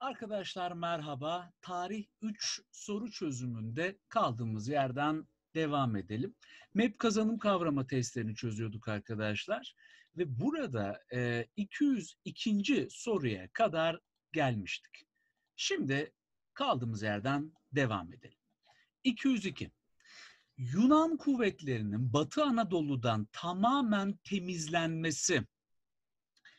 Arkadaşlar merhaba. Tarih 3 soru çözümünde kaldığımız yerden devam edelim. MEP kazanım kavrama testlerini çözüyorduk arkadaşlar. Ve burada e, 202. soruya kadar gelmiştik. Şimdi kaldığımız yerden devam edelim. 202. Yunan kuvvetlerinin Batı Anadolu'dan tamamen temizlenmesi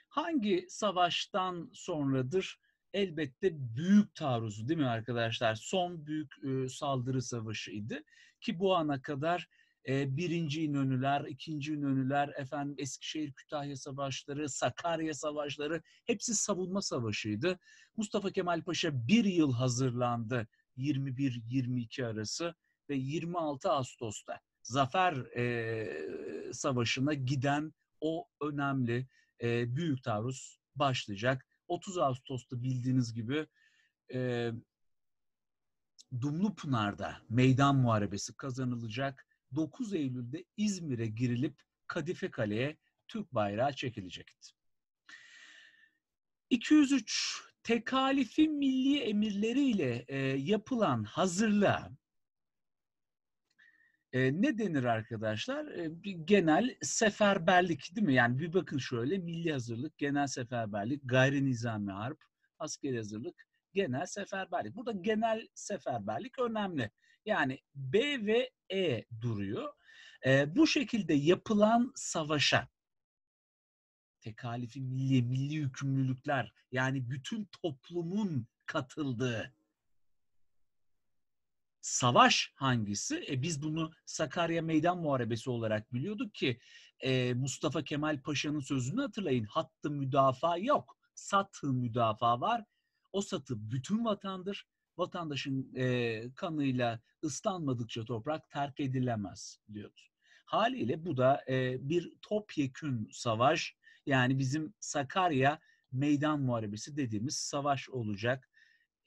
hangi savaştan sonradır? elbette büyük taarruzu değil mi arkadaşlar? Son büyük e, saldırı savaşıydı ki bu ana kadar e, birinci İnönüler, ikinci İnönüler, efendim Eskişehir-Kütahya savaşları, Sakarya savaşları hepsi savunma savaşıydı. Mustafa Kemal Paşa bir yıl hazırlandı 21-22 arası ve 26 Ağustos'ta Zafer e, Savaşı'na giden o önemli e, büyük taarruz başlayacak. 30 Ağustos'ta bildiğiniz gibi e, Dumlupınar'da meydan muharebesi kazanılacak. 9 Eylül'de İzmir'e girilip Kadife Kale'ye Türk bayrağı çekilecekti. 203 tekalifi milli emirleriyle e, yapılan hazırlığa e, ne denir arkadaşlar? E, bir genel seferberlik değil mi? Yani bir bakın şöyle milli hazırlık, genel seferberlik, gayri nizami harp, askeri hazırlık, genel seferberlik. Burada genel seferberlik önemli. Yani B ve E duruyor. E, bu şekilde yapılan savaşa tekalifi milli, milli yükümlülükler yani bütün toplumun katıldığı Savaş hangisi? E biz bunu Sakarya Meydan Muharebesi olarak biliyorduk ki e, Mustafa Kemal Paşa'nın sözünü hatırlayın. Hattı müdafaa yok. Satı müdafaa var. O satı bütün vatandır. Vatandaşın e, kanıyla ıslanmadıkça toprak terk edilemez diyordu. Haliyle bu da e, bir topyekün savaş yani bizim Sakarya Meydan Muharebesi dediğimiz savaş olacak.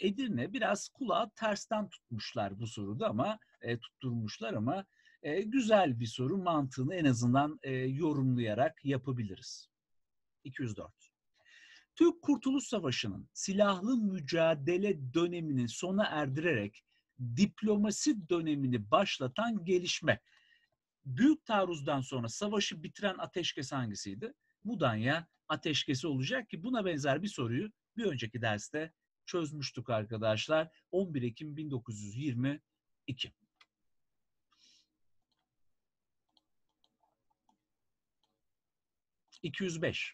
Edirne biraz kulağı tersten tutmuşlar bu soruda ama e, tutturmuşlar ama e, güzel bir soru mantığını en azından e, yorumlayarak yapabiliriz. 204. Türk Kurtuluş Savaşı'nın silahlı mücadele dönemini sona erdirerek diplomasi dönemini başlatan gelişme. Büyük taarruzdan sonra savaşı bitiren ateşkes hangisiydi? Mudanya ateşkesi olacak ki buna benzer bir soruyu bir önceki derste çözmüştük arkadaşlar. 11 Ekim 1922. ...205.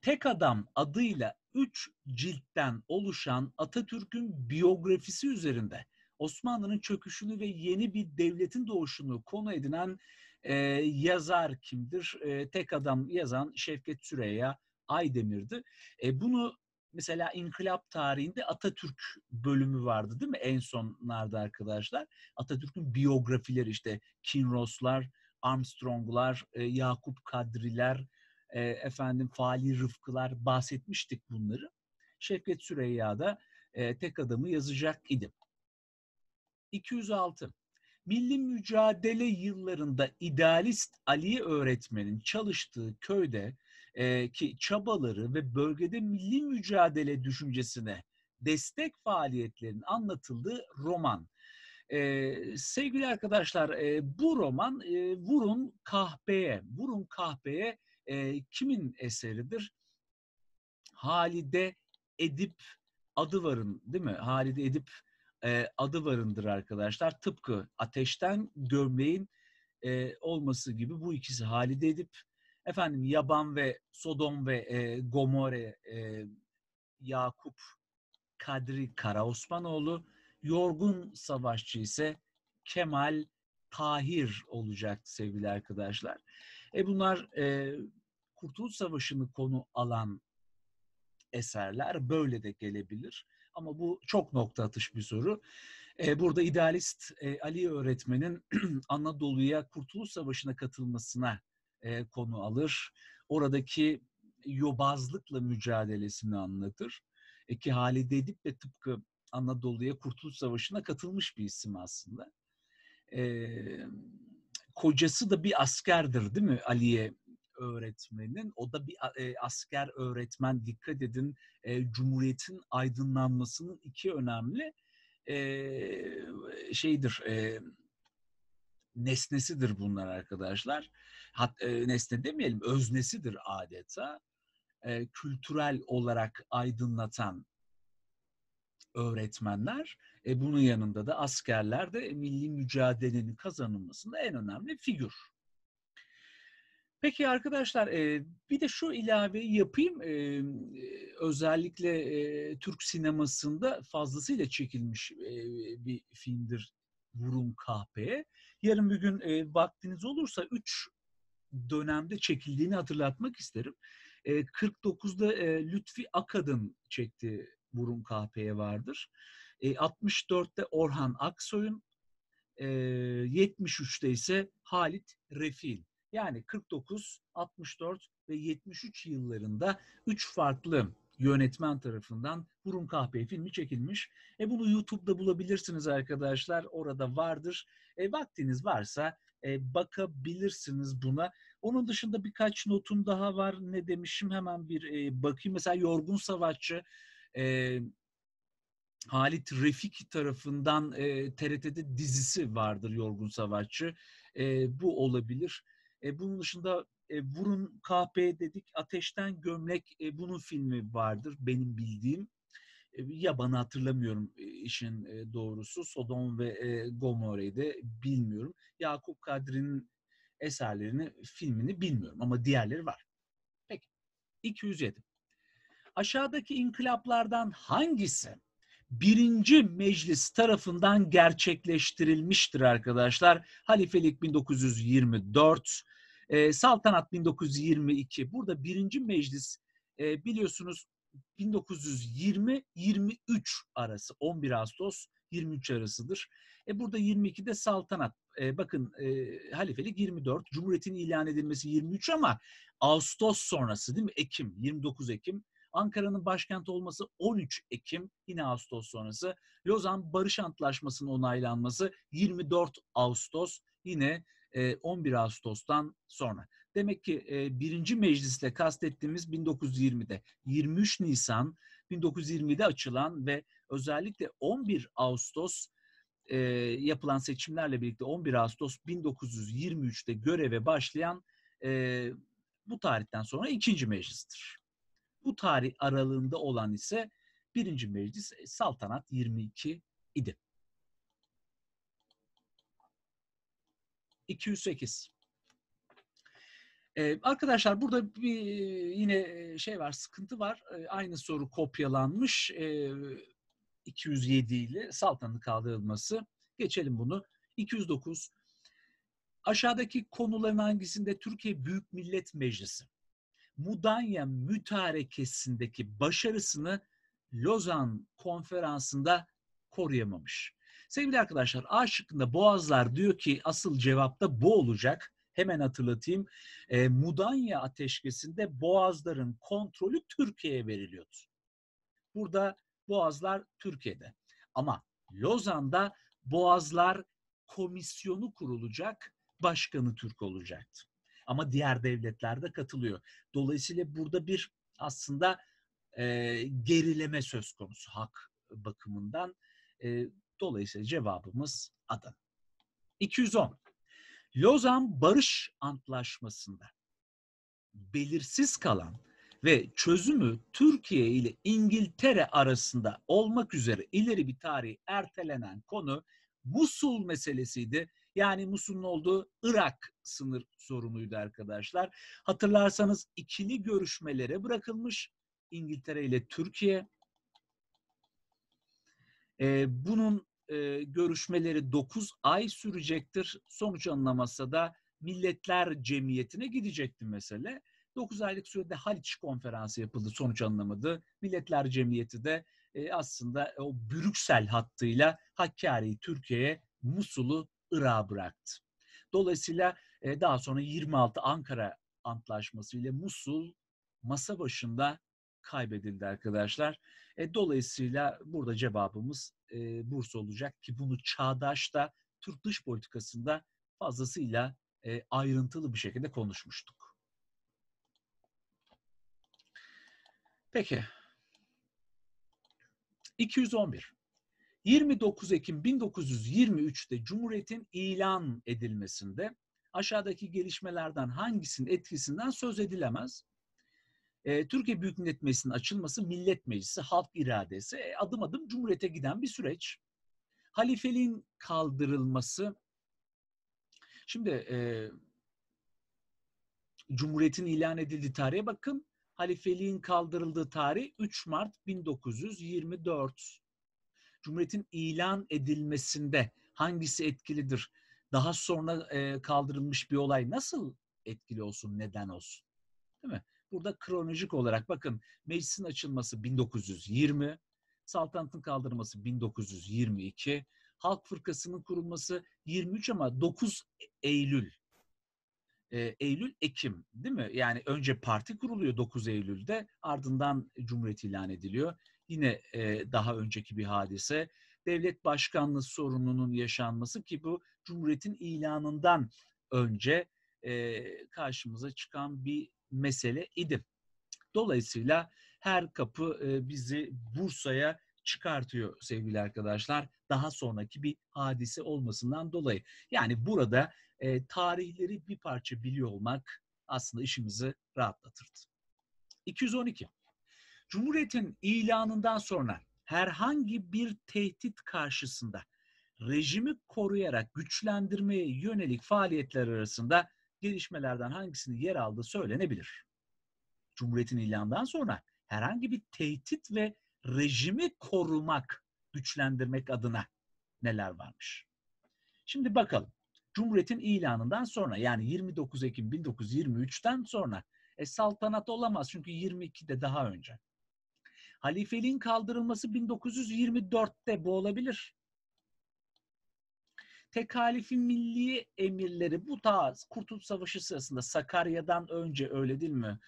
Tek Adam adıyla 3 ciltten oluşan Atatürk'ün biyografisi üzerinde... ...Osmanlı'nın çöküşünü ve yeni bir devletin doğuşunu konu edinen e, yazar kimdir? E, tek Adam yazan Şevket Süreyya Aydemir'di. E, bunu mesela inkılap tarihinde Atatürk bölümü vardı değil mi? En sonlarda arkadaşlar. Atatürk'ün biyografileri işte Kinrosslar, Armstronglar, e, Yakup Kadriler, e, efendim Fali Rıfkılar bahsetmiştik bunları. Şevket Süreyya da e, tek adamı yazacak idim. 206. Milli mücadele yıllarında idealist Ali öğretmenin çalıştığı köyde e, ki çabaları ve bölgede milli mücadele düşüncesine destek faaliyetlerinin anlatıldığı roman. Ee, sevgili arkadaşlar e, bu roman e, Vurun Kahpeye, Vurun Kahpeye e, kimin eseridir? Halide Edip Adıvar'ın değil mi? Halide Edip e, Adıvar'ındır arkadaşlar. Tıpkı Ateşten Gömleğin e, olması gibi bu ikisi Halide Edip efendim Yaban ve Sodom ve e, Gomorre e, Yakup Kadri Kara Osmanoğlu, Yorgun Savaşçı ise Kemal Tahir olacak sevgili arkadaşlar. E bunlar e, Kurtuluş Savaşı'nı konu alan eserler böyle de gelebilir. Ama bu çok nokta atış bir soru. Ee, burada idealist e, Ali öğretmenin Anadolu'ya Kurtuluş Savaşı'na katılmasına e, konu alır. Oradaki yobazlıkla mücadelesini anlatır. E ki Halide Edip de tıpkı Anadolu'ya Kurtuluş Savaşı'na katılmış bir isim aslında. E, kocası da bir askerdir değil mi Ali'ye öğretmenin. O da bir e, asker öğretmen. Dikkat edin e, Cumhuriyet'in aydınlanmasının iki önemli e, şeydir, e, nesnesidir bunlar arkadaşlar. Hat, e, nesne demeyelim, öznesidir adeta. E, kültürel olarak aydınlatan öğretmenler, e, bunun yanında da askerler de e, milli mücadelenin kazanılmasında en önemli figür. Peki arkadaşlar bir de şu ilaveyi yapayım. özellikle Türk sinemasında fazlasıyla çekilmiş bir filmdir vurun kahpeye. Yarın bir gün e, vaktiniz olursa 3 dönemde çekildiğini hatırlatmak isterim. E, 49'da e, Lütfi Akad'ın çektiği Vurun Kahpeye vardır. E, 64'te Orhan Aksoy'un, e, 73'te ise Halit Refil. Yani 49, 64 ve 73 yıllarında 3 farklı yönetmen tarafından Burun Kahpe filmi çekilmiş. E bunu YouTube'da bulabilirsiniz arkadaşlar. Orada vardır. E vaktiniz varsa e, bakabilirsiniz buna. Onun dışında birkaç notum daha var. Ne demişim hemen bir e, bakayım. Mesela Yorgun Savaşçı e, Halit Refik tarafından e, TRT'de dizisi vardır Yorgun Savaşçı. E, bu olabilir. E, bunun dışında e, Vurun KP dedik, Ateşten Gömlek e, bunun filmi vardır benim bildiğim. E, ya bana hatırlamıyorum e, işin e, doğrusu. Sodom ve e, Gomorre'yi de bilmiyorum. Yakup Kadri'nin eserlerini, filmini bilmiyorum ama diğerleri var. Peki. 207. Aşağıdaki inkılaplardan hangisi birinci meclis tarafından gerçekleştirilmiştir arkadaşlar? Halifelik 1924, e, Saltanat 1922. Burada birinci meclis e, biliyorsunuz 1920-23 arası 11 Ağustos 23 arasıdır. E burada 22'de saltanat. E bakın e, halifelik 24, Cumhuriyet'in ilan edilmesi 23 ama Ağustos sonrası değil mi? Ekim, 29 Ekim. Ankara'nın başkenti olması 13 Ekim, yine Ağustos sonrası. Lozan Barış Antlaşması'nın onaylanması 24 Ağustos, yine 11 Ağustos'tan sonra. Demek ki birinci meclisle kastettiğimiz 1920'de 23 Nisan 1920'de açılan ve özellikle 11 Ağustos yapılan seçimlerle birlikte 11 Ağustos 1923'te göreve başlayan bu tarihten sonra ikinci meclistir. Bu tarih aralığında olan ise birinci meclis saltanat 22 idi. 208. Ee, arkadaşlar burada bir yine e, şey var, sıkıntı var. Ee, aynı soru kopyalanmış. Ee, 207 ile saltanın kaldırılması. Geçelim bunu. 209. Aşağıdaki konuların hangisinde Türkiye Büyük Millet Meclisi Mudanya mütarekesindeki başarısını Lozan konferansında koruyamamış. Sevgili arkadaşlar A şıkkında boğazlar diyor ki asıl cevapta bu olacak. Hemen hatırlatayım. E, Mudanya ateşkesinde boğazların kontrolü Türkiye'ye veriliyordu. Burada boğazlar Türkiye'de. Ama Lozan'da boğazlar komisyonu kurulacak, başkanı Türk olacaktı. Ama diğer devletler de katılıyor. Dolayısıyla burada bir aslında e, gerileme söz konusu hak bakımından. E, Dolayısıyla cevabımız Adana. 210. Lozan Barış Antlaşması'nda belirsiz kalan ve çözümü Türkiye ile İngiltere arasında olmak üzere ileri bir tarihe ertelenen konu Musul meselesiydi. Yani Musul'un olduğu Irak sınır sorunuydu arkadaşlar. Hatırlarsanız ikili görüşmelere bırakılmış İngiltere ile Türkiye. Ee, bunun e, görüşmeleri 9 ay sürecektir. Sonuç anlamasa da Milletler Cemiyeti'ne gidecekti mesele. 9 aylık sürede Haliç konferansı yapıldı sonuç anlamadı. Milletler Cemiyeti de e, aslında o Brüksel hattıyla Hakkari'yi Türkiye'ye Musul'u Irak'a bıraktı. Dolayısıyla e, daha sonra 26 Ankara Antlaşması ile Musul masa başında kaybedildi arkadaşlar. E, dolayısıyla burada cevabımız e, Bursa olacak ki bunu çağdaşta Türk dış politikasında fazlasıyla e, ayrıntılı bir şekilde konuşmuştuk. Peki. 211. 29 Ekim 1923'te Cumhuriyet'in ilan edilmesinde aşağıdaki gelişmelerden hangisinin etkisinden söz edilemez? Türkiye Büyük Millet Meclisi'nin açılması, Millet Meclisi, halk iradesi, e, adım adım Cumhuriyet'e giden bir süreç. Halifeliğin kaldırılması, şimdi e, Cumhuriyet'in ilan edildiği tarihe bakın, halifeliğin kaldırıldığı tarih 3 Mart 1924. Cumhuriyet'in ilan edilmesinde hangisi etkilidir? Daha sonra e, kaldırılmış bir olay nasıl etkili olsun, neden olsun? Değil mi? Burada kronolojik olarak bakın meclisin açılması 1920, saltanatın kaldırılması 1922, Halk Fırkası'nın kurulması 23 ama 9 Eylül. E, Eylül, Ekim değil mi? Yani önce parti kuruluyor 9 Eylül'de ardından Cumhuriyet ilan ediliyor. Yine e, daha önceki bir hadise. Devlet başkanlığı sorununun yaşanması ki bu Cumhuriyet'in ilanından önce e, karşımıza çıkan bir mesele idi. Dolayısıyla her kapı e, bizi Bursa'ya çıkartıyor sevgili arkadaşlar. Daha sonraki bir hadise olmasından dolayı. Yani burada e, tarihleri bir parça biliyor olmak aslında işimizi rahatlatırdı. 212. Cumhuriyetin ilanından sonra herhangi bir tehdit karşısında rejimi koruyarak güçlendirmeye yönelik faaliyetler arasında gelişmelerden hangisinin yer aldığı söylenebilir. Cumhuriyetin ilanından sonra herhangi bir tehdit ve rejimi korumak, güçlendirmek adına neler varmış. Şimdi bakalım. Cumhuriyetin ilanından sonra yani 29 Ekim 1923'ten sonra e, saltanat olamaz çünkü 22'de daha önce. Halifeliğin kaldırılması 1924'te bu olabilir tekalifi milli emirleri bu tarz Kurtuluş Savaşı sırasında Sakarya'dan önce öyle değil mi?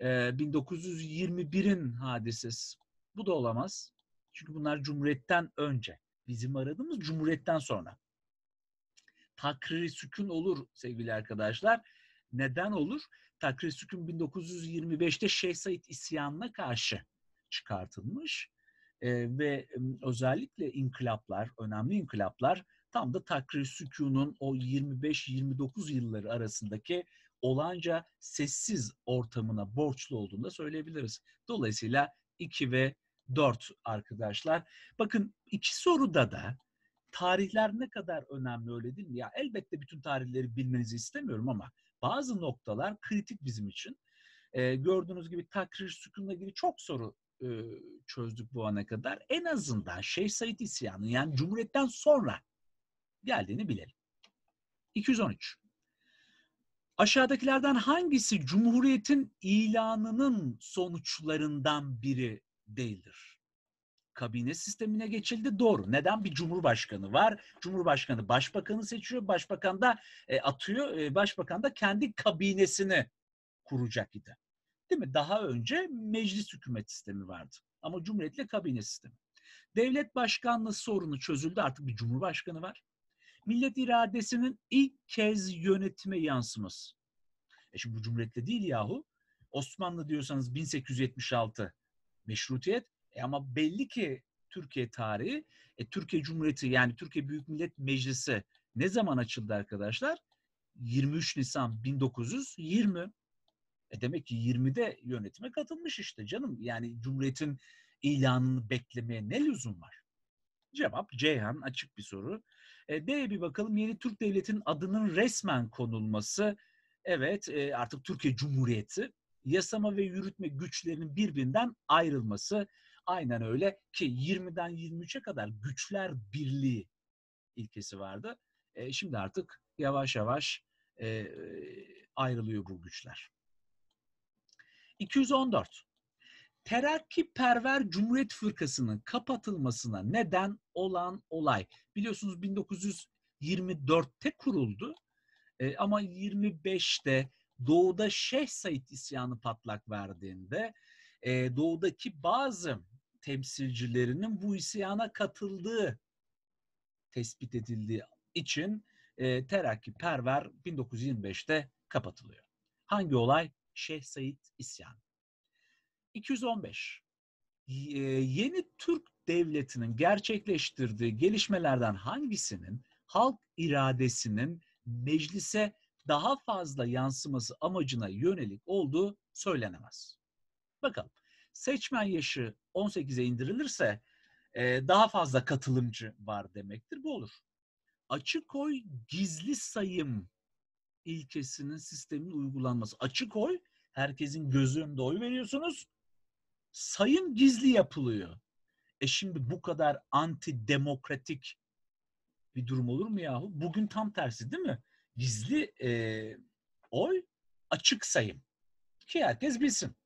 Ee, 1921'in hadisesi. Bu da olamaz. Çünkü bunlar Cumhuriyet'ten önce. Bizim aradığımız Cumhuriyet'ten sonra. Takriri sükun olur sevgili arkadaşlar. Neden olur? Takriri sükun 1925'te Şeyh Said isyanına karşı çıkartılmış. Ee, ve özellikle inkılaplar, önemli inkılaplar tam da takrir sükunun o 25-29 yılları arasındaki olanca sessiz ortamına borçlu olduğunu da söyleyebiliriz. Dolayısıyla 2 ve 4 arkadaşlar. Bakın iki soruda da tarihler ne kadar önemli öyle değil mi? Ya elbette bütün tarihleri bilmenizi istemiyorum ama bazı noktalar kritik bizim için. Ee, gördüğünüz gibi takrir sükunla ilgili çok soru e, çözdük bu ana kadar. En azından Şeyh Said isyanı yani Cumhuriyet'ten sonra geldiğini bilelim. 213. Aşağıdakilerden hangisi Cumhuriyet'in ilanının sonuçlarından biri değildir? Kabine sistemine geçildi doğru. Neden? Bir cumhurbaşkanı var. Cumhurbaşkanı başbakanı seçiyor. Başbakan da e, atıyor. E, başbakan da kendi kabinesini kuracak idi. Değil mi? Daha önce meclis hükümet sistemi vardı. Ama cumhuriyetle kabine sistemi. Devlet başkanlığı sorunu çözüldü. Artık bir cumhurbaşkanı var millet iradesinin ilk kez yönetime yansıması. E şimdi bu cumhuriyetle değil yahu. Osmanlı diyorsanız 1876 meşrutiyet. E ama belli ki Türkiye tarihi, e, Türkiye Cumhuriyeti yani Türkiye Büyük Millet Meclisi ne zaman açıldı arkadaşlar? 23 Nisan 1920. E demek ki 20'de yönetime katılmış işte canım. Yani Cumhuriyet'in ilanını beklemeye ne lüzum var? Cevap Ceyhan açık bir soru. E, D'ye bir bakalım. Yeni Türk Devleti'nin adının resmen konulması. Evet e, artık Türkiye Cumhuriyeti. Yasama ve yürütme güçlerinin birbirinden ayrılması. Aynen öyle ki 20'den 23'e kadar güçler birliği ilkesi vardı. E, şimdi artık yavaş yavaş e, ayrılıyor bu güçler. 214. Terakki Perver Cumhuriyet Fırkası'nın kapatılmasına neden olan olay. Biliyorsunuz 1924'te kuruldu e, ama 25'te doğuda Şeyh Said isyanı patlak verdiğinde e, doğudaki bazı temsilcilerinin bu isyana katıldığı tespit edildiği için e, Terakki Perver 1925'te kapatılıyor. Hangi olay? Şeyh Said isyanı. 215. E, yeni Türk devletinin gerçekleştirdiği gelişmelerden hangisinin halk iradesinin meclise daha fazla yansıması amacına yönelik olduğu söylenemez. Bakalım seçmen yaşı 18'e indirilirse e, daha fazla katılımcı var demektir. Bu olur. Açık oy gizli sayım ilkesinin sistemin uygulanması. Açık oy herkesin gözünde önünde oy veriyorsunuz sayım gizli yapılıyor. E şimdi bu kadar antidemokratik bir durum olur mu yahu? Bugün tam tersi değil mi? Gizli e, oy açık sayım. Ki herkes bilsin.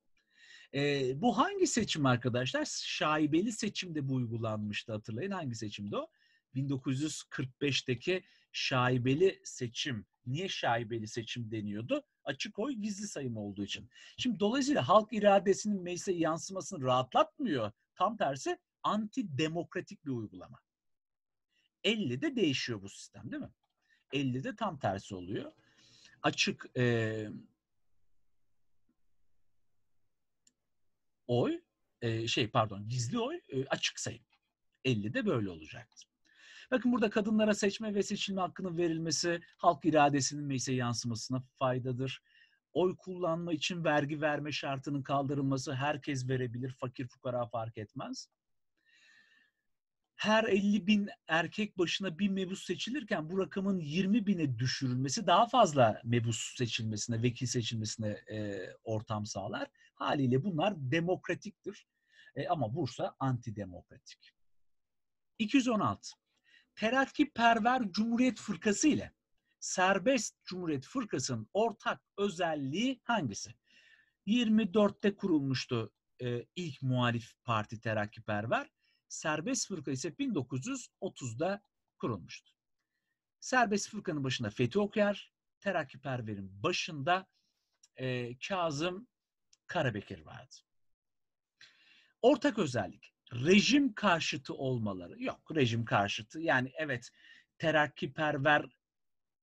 E, bu hangi seçim arkadaşlar? Şaibeli seçimde bu uygulanmıştı hatırlayın. Hangi seçimde o? 1945'teki şaibeli seçim. Niye şaibeli seçim deniyordu? açık oy gizli sayım olduğu için. Şimdi dolayısıyla halk iradesinin meclise yansımasını rahatlatmıyor. Tam tersi antidemokratik bir uygulama. 50'de değişiyor bu sistem değil mi? 50'de tam tersi oluyor. Açık e, oy, e, şey pardon gizli oy e, açık sayım. 50'de böyle olacaktır. Bakın burada kadınlara seçme ve seçilme hakkının verilmesi halk iradesinin meclise yansımasına faydadır. Oy kullanma için vergi verme şartının kaldırılması herkes verebilir, fakir fukara fark etmez her 50 bin erkek başına bir mebus seçilirken bu rakamın 20 bine düşürülmesi daha fazla mebus seçilmesine, vekil seçilmesine e, ortam sağlar. Haliyle bunlar demokratiktir. E, ama Bursa antidemokratik. 216 terakkiperver Cumhuriyet Fırkası ile serbest Cumhuriyet Fırkası'nın ortak özelliği hangisi? 24'te kurulmuştu e, ilk muhalif parti terakkiperver. Serbest Fırka ise 1930'da kurulmuştu. Serbest Fırka'nın başında Fethi Okyar, Terakkiperver'in başında e, Kazım Karabekir vardı. Ortak özellik rejim karşıtı olmaları. Yok rejim karşıtı. Yani evet terakkiperver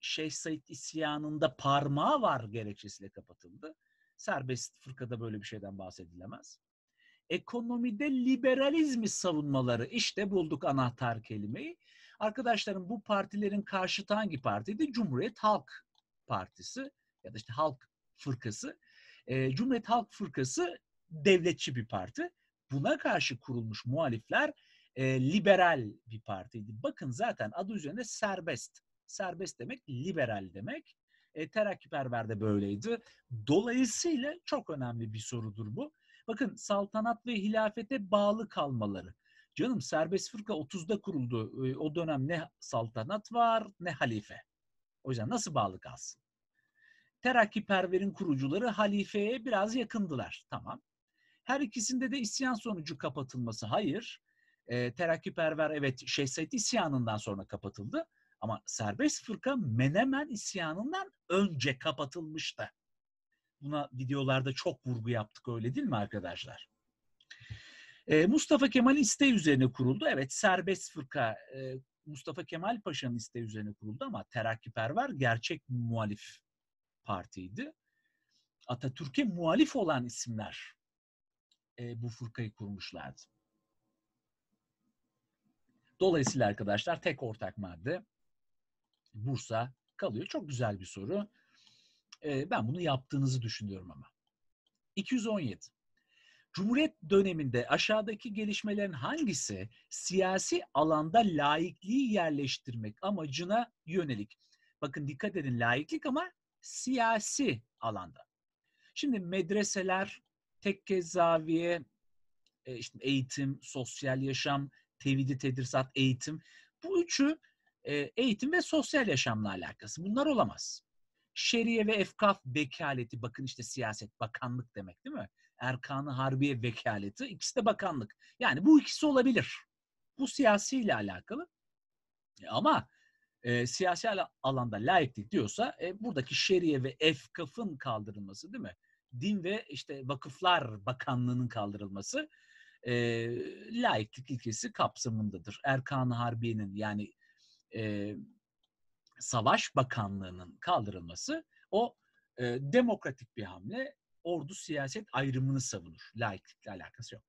Şeyh Said isyanında parmağı var gerekçesiyle kapatıldı. Serbest fırkada böyle bir şeyden bahsedilemez. Ekonomide liberalizmi savunmaları işte bulduk anahtar kelimeyi. Arkadaşlarım bu partilerin karşıtı hangi partiydi? Cumhuriyet Halk Partisi ya da işte Halk Fırkası. E, Cumhuriyet Halk Fırkası devletçi bir parti buna karşı kurulmuş muhalifler e, liberal bir partiydi. Bakın zaten adı üzerinde serbest. Serbest demek liberal demek. E, Terakkiperver de böyleydi. Dolayısıyla çok önemli bir sorudur bu. Bakın saltanat ve hilafete bağlı kalmaları. Canım serbest fırka 30'da kuruldu. E, o dönem ne saltanat var ne halife. O yüzden nasıl bağlı kalsın? Terakkiperver'in kurucuları halifeye biraz yakındılar. Tamam. Her ikisinde de isyan sonucu kapatılması hayır. E, terakkiperver evet Şehzade isyanından sonra kapatıldı. Ama serbest fırka Menemen isyanından önce kapatılmıştı. Buna videolarda çok vurgu yaptık öyle değil mi arkadaşlar? E, Mustafa Kemal isteği üzerine kuruldu. Evet serbest fırka e, Mustafa Kemal Paşa'nın isteği üzerine kuruldu ama terakkiperver gerçek muhalif partiydi. Atatürk'e muhalif olan isimler e, bu fırkayı kurmuşlardı. Dolayısıyla arkadaşlar tek ortak madde Bursa kalıyor. Çok güzel bir soru. E, ben bunu yaptığınızı düşünüyorum ama. 217. Cumhuriyet döneminde aşağıdaki gelişmelerin hangisi siyasi alanda laikliği yerleştirmek amacına yönelik? Bakın dikkat edin laiklik ama siyasi alanda. Şimdi medreseler, tekke, zaviye, e, işte eğitim, sosyal yaşam, tevhidi, tedrisat, eğitim. Bu üçü e, eğitim ve sosyal yaşamla alakası. Bunlar olamaz. Şeriye ve efkaf vekaleti. Bakın işte siyaset, bakanlık demek değil mi? Erkanı Harbiye vekaleti. ikisi de bakanlık. Yani bu ikisi olabilir. Bu siyasiyle alakalı. E, ama e, siyasi alanda layıklık diyorsa e, buradaki şeriye ve efkafın kaldırılması değil mi? Din ve işte Vakıflar Bakanlığı'nın kaldırılması e, laiklik ilkesi kapsamındadır. Erkan-ı Harbiye'nin yani e, Savaş Bakanlığı'nın kaldırılması o e, demokratik bir hamle. Ordu siyaset ayrımını savunur. Laiklikle alakası yok.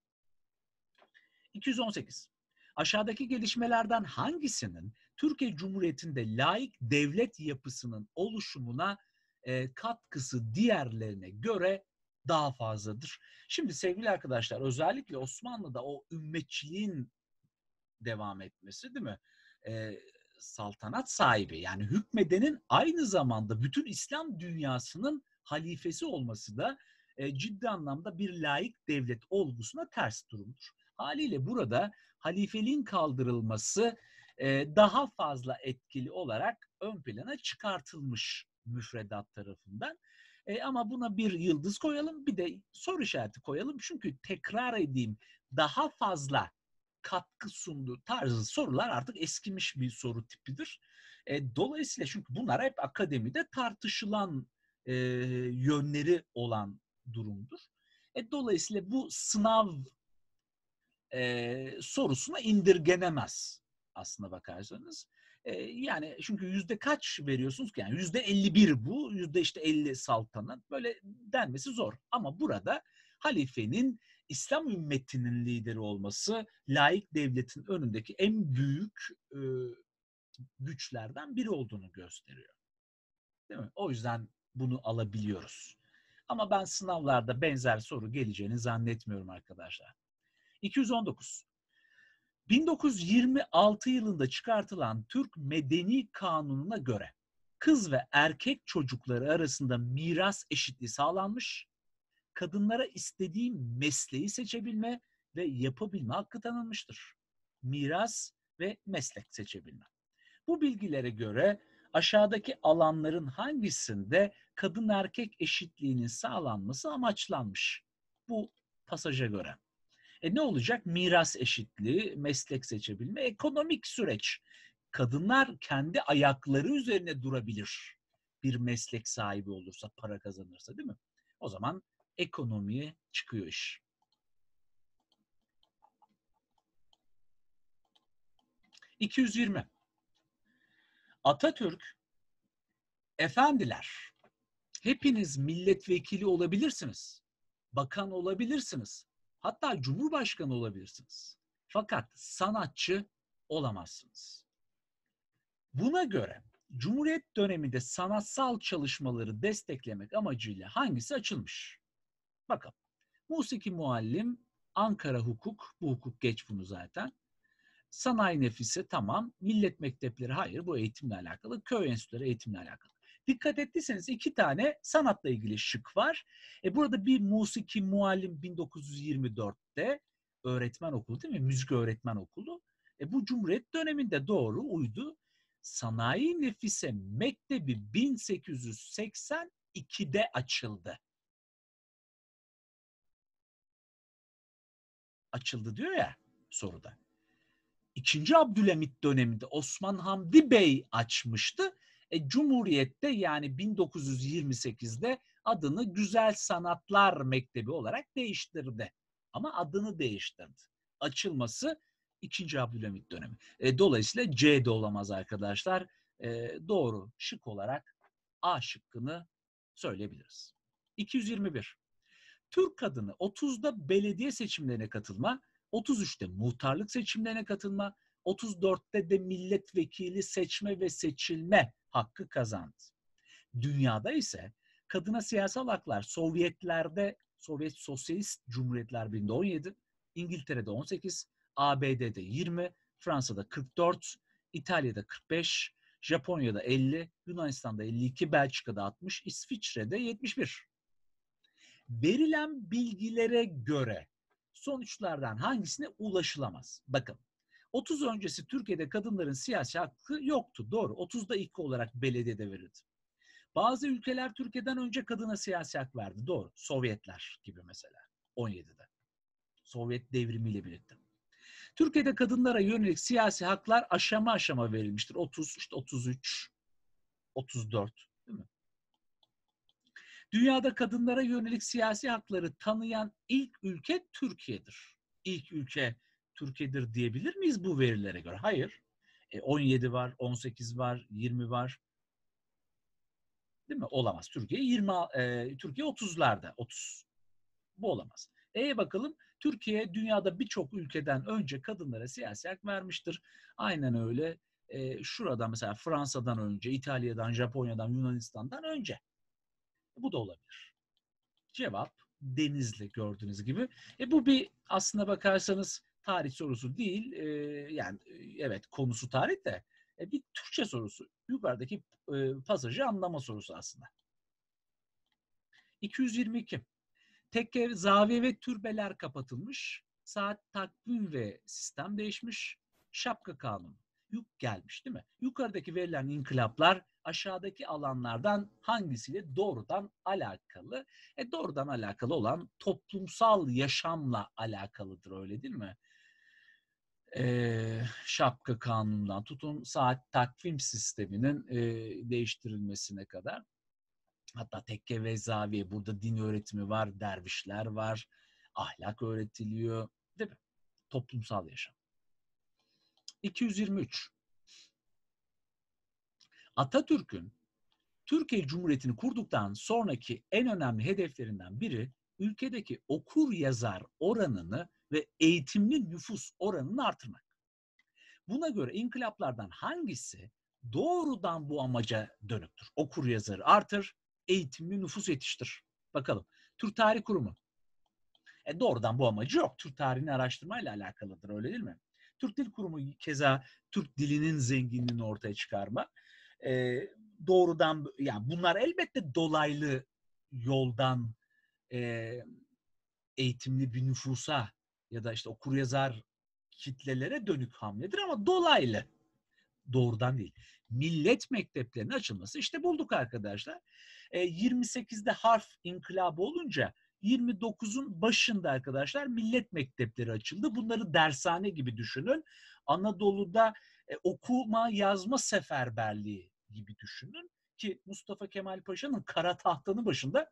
218. Aşağıdaki gelişmelerden hangisinin Türkiye Cumhuriyeti'nde laik devlet yapısının oluşumuna e, katkısı diğerlerine göre daha fazladır. Şimdi sevgili arkadaşlar özellikle Osmanlı'da o ümmetçiliğin devam etmesi değil mi? E, saltanat sahibi yani hükmedenin aynı zamanda bütün İslam dünyasının halifesi olması da e, ciddi anlamda bir laik devlet olgusuna ters durumdur. Haliyle burada halifeliğin kaldırılması e, daha fazla etkili olarak ön plana çıkartılmış müfredat tarafından. E, ama buna bir yıldız koyalım bir de soru işareti koyalım. Çünkü tekrar edeyim daha fazla katkı sundu tarzı sorular artık eskimiş bir soru tipidir. E, dolayısıyla çünkü bunlar hep akademide tartışılan e, yönleri olan durumdur. E, dolayısıyla bu sınav e, sorusuna indirgenemez aslına bakarsanız yani çünkü yüzde kaç veriyorsunuz ki? Yani yüzde 51 bu, yüzde işte 50 saltanat. Böyle denmesi zor. Ama burada halifenin İslam ümmetinin lideri olması laik devletin önündeki en büyük e, güçlerden biri olduğunu gösteriyor. Değil mi? O yüzden bunu alabiliyoruz. Ama ben sınavlarda benzer soru geleceğini zannetmiyorum arkadaşlar. 219. 1926 yılında çıkartılan Türk Medeni Kanunu'na göre kız ve erkek çocukları arasında miras eşitliği sağlanmış, kadınlara istediği mesleği seçebilme ve yapabilme hakkı tanınmıştır. Miras ve meslek seçebilme. Bu bilgilere göre aşağıdaki alanların hangisinde kadın erkek eşitliğinin sağlanması amaçlanmış? Bu pasaja göre. E ne olacak? Miras eşitliği, meslek seçebilme, ekonomik süreç. Kadınlar kendi ayakları üzerine durabilir bir meslek sahibi olursa, para kazanırsa değil mi? O zaman ekonomiye çıkıyor iş. ...220. Atatürk... ...efendiler... ...hepiniz milletvekili olabilirsiniz... ...bakan olabilirsiniz... Hatta cumhurbaşkanı olabilirsiniz. Fakat sanatçı olamazsınız. Buna göre Cumhuriyet döneminde sanatsal çalışmaları desteklemek amacıyla hangisi açılmış? Bakın, Musiki muallim, Ankara hukuk, bu hukuk geç bunu zaten. Sanayi nefise tamam, millet mektepleri hayır, bu eğitimle alakalı, köy enstitüleri eğitimle alakalı. Dikkat ettiyseniz iki tane sanatla ilgili şık var. E burada bir musiki muallim 1924'te öğretmen okulu değil mi? Müzik öğretmen okulu. E bu Cumhuriyet döneminde doğru uydu. Sanayi Nefise Mektebi 1882'de açıldı. Açıldı diyor ya soruda. İkinci Abdülhamit döneminde Osman Hamdi Bey açmıştı. E, Cumhuriyet'te yani 1928'de adını Güzel Sanatlar Mektebi olarak değiştirdi. Ama adını değiştirdi. Açılması 2. Abdülhamit dönemi. E, dolayısıyla C de olamaz arkadaşlar. E, doğru şık olarak A şıkkını söyleyebiliriz. 221. Türk kadını 30'da belediye seçimlerine katılma, 33'te muhtarlık seçimlerine katılma, 34'te de milletvekili seçme ve seçilme hakkı kazandı. Dünyada ise kadına siyasal haklar Sovyetlerde, Sovyet Sosyalist Cumhuriyetler Birliği'nde İngiltere'de 18, ABD'de 20, Fransa'da 44, İtalya'da 45, Japonya'da 50, Yunanistan'da 52, Belçika'da 60, İsviçre'de 71. Verilen bilgilere göre sonuçlardan hangisine ulaşılamaz? Bakın 30 öncesi Türkiye'de kadınların siyasi hakkı yoktu. Doğru. 30'da ilk olarak belediyede verildi. Bazı ülkeler Türkiye'den önce kadına siyasi hak verdi. Doğru. Sovyetler gibi mesela. 17'de. Sovyet devrimiyle birlikte. Türkiye'de kadınlara yönelik siyasi haklar aşama aşama verilmiştir. 30, işte 33, 34 değil mi? Dünyada kadınlara yönelik siyasi hakları tanıyan ilk ülke Türkiye'dir. İlk ülke Türkiye'dir diyebilir miyiz bu verilere göre? Hayır. E, 17 var, 18 var, 20 var. Değil mi? Olamaz. Türkiye 20 e, Türkiye 30'larda. 30. Bu olamaz. E bakalım. Türkiye dünyada birçok ülkeden önce kadınlara siyasi hak vermiştir. Aynen öyle. E, şurada mesela Fransa'dan önce, İtalya'dan, Japonya'dan, Yunanistan'dan önce. E, bu da olabilir. Cevap Denizli gördüğünüz gibi. E bu bir aslında bakarsanız tarih sorusu değil. E, yani e, evet konusu tarih de e, bir Türkçe sorusu. Yukarıdaki e, pasajı anlama sorusu aslında. 222. Tekke, zaviye ve türbeler kapatılmış. Saat takvim ve sistem değişmiş. Şapka kanunu. Yük gelmiş değil mi? Yukarıdaki verilen inkılaplar aşağıdaki alanlardan hangisiyle doğrudan alakalı? E doğrudan alakalı olan toplumsal yaşamla alakalıdır öyle değil mi? e, şapka kanunundan tutun saat takvim sisteminin e, değiştirilmesine kadar. Hatta tekke ve zaviye burada din öğretimi var, dervişler var, ahlak öğretiliyor değil mi? Toplumsal yaşam. 223. Atatürk'ün Türkiye Cumhuriyeti'ni kurduktan sonraki en önemli hedeflerinden biri ülkedeki okur yazar oranını ve eğitimli nüfus oranını artırmak. Buna göre inkılaplardan hangisi doğrudan bu amaca dönüktür? Okur yazarı artır, eğitimli nüfus yetiştir. Bakalım. Türk Tarih Kurumu. E doğrudan bu amacı yok. Türk tarihini araştırmayla alakalıdır öyle değil mi? Türk Dil Kurumu keza Türk dilinin zenginliğini ortaya çıkarma. E, doğrudan yani bunlar elbette dolaylı yoldan e, eğitimli bir nüfusa ya da işte o kuryazar kitlelere dönük hamledir ama dolaylı. Doğrudan değil. Millet mekteplerinin açılması işte bulduk arkadaşlar. E, 28'de harf inkılabı olunca 29'un başında arkadaşlar millet mektepleri açıldı. Bunları dershane gibi düşünün. Anadolu'da e, okuma yazma seferberliği gibi düşünün ki Mustafa Kemal Paşa'nın kara tahtanın başında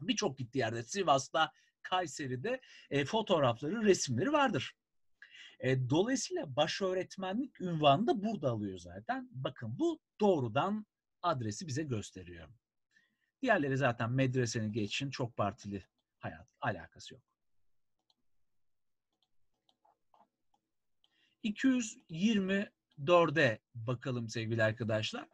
birçok gitti yerde Sivas'ta, Kayseri'de e, fotoğrafları, resimleri vardır. E, dolayısıyla öğretmenlik ünvanı da burada alıyor zaten. Bakın bu doğrudan adresi bize gösteriyor. Diğerleri zaten medreseni geçin çok partili hayat alakası yok. 224'e bakalım sevgili arkadaşlar.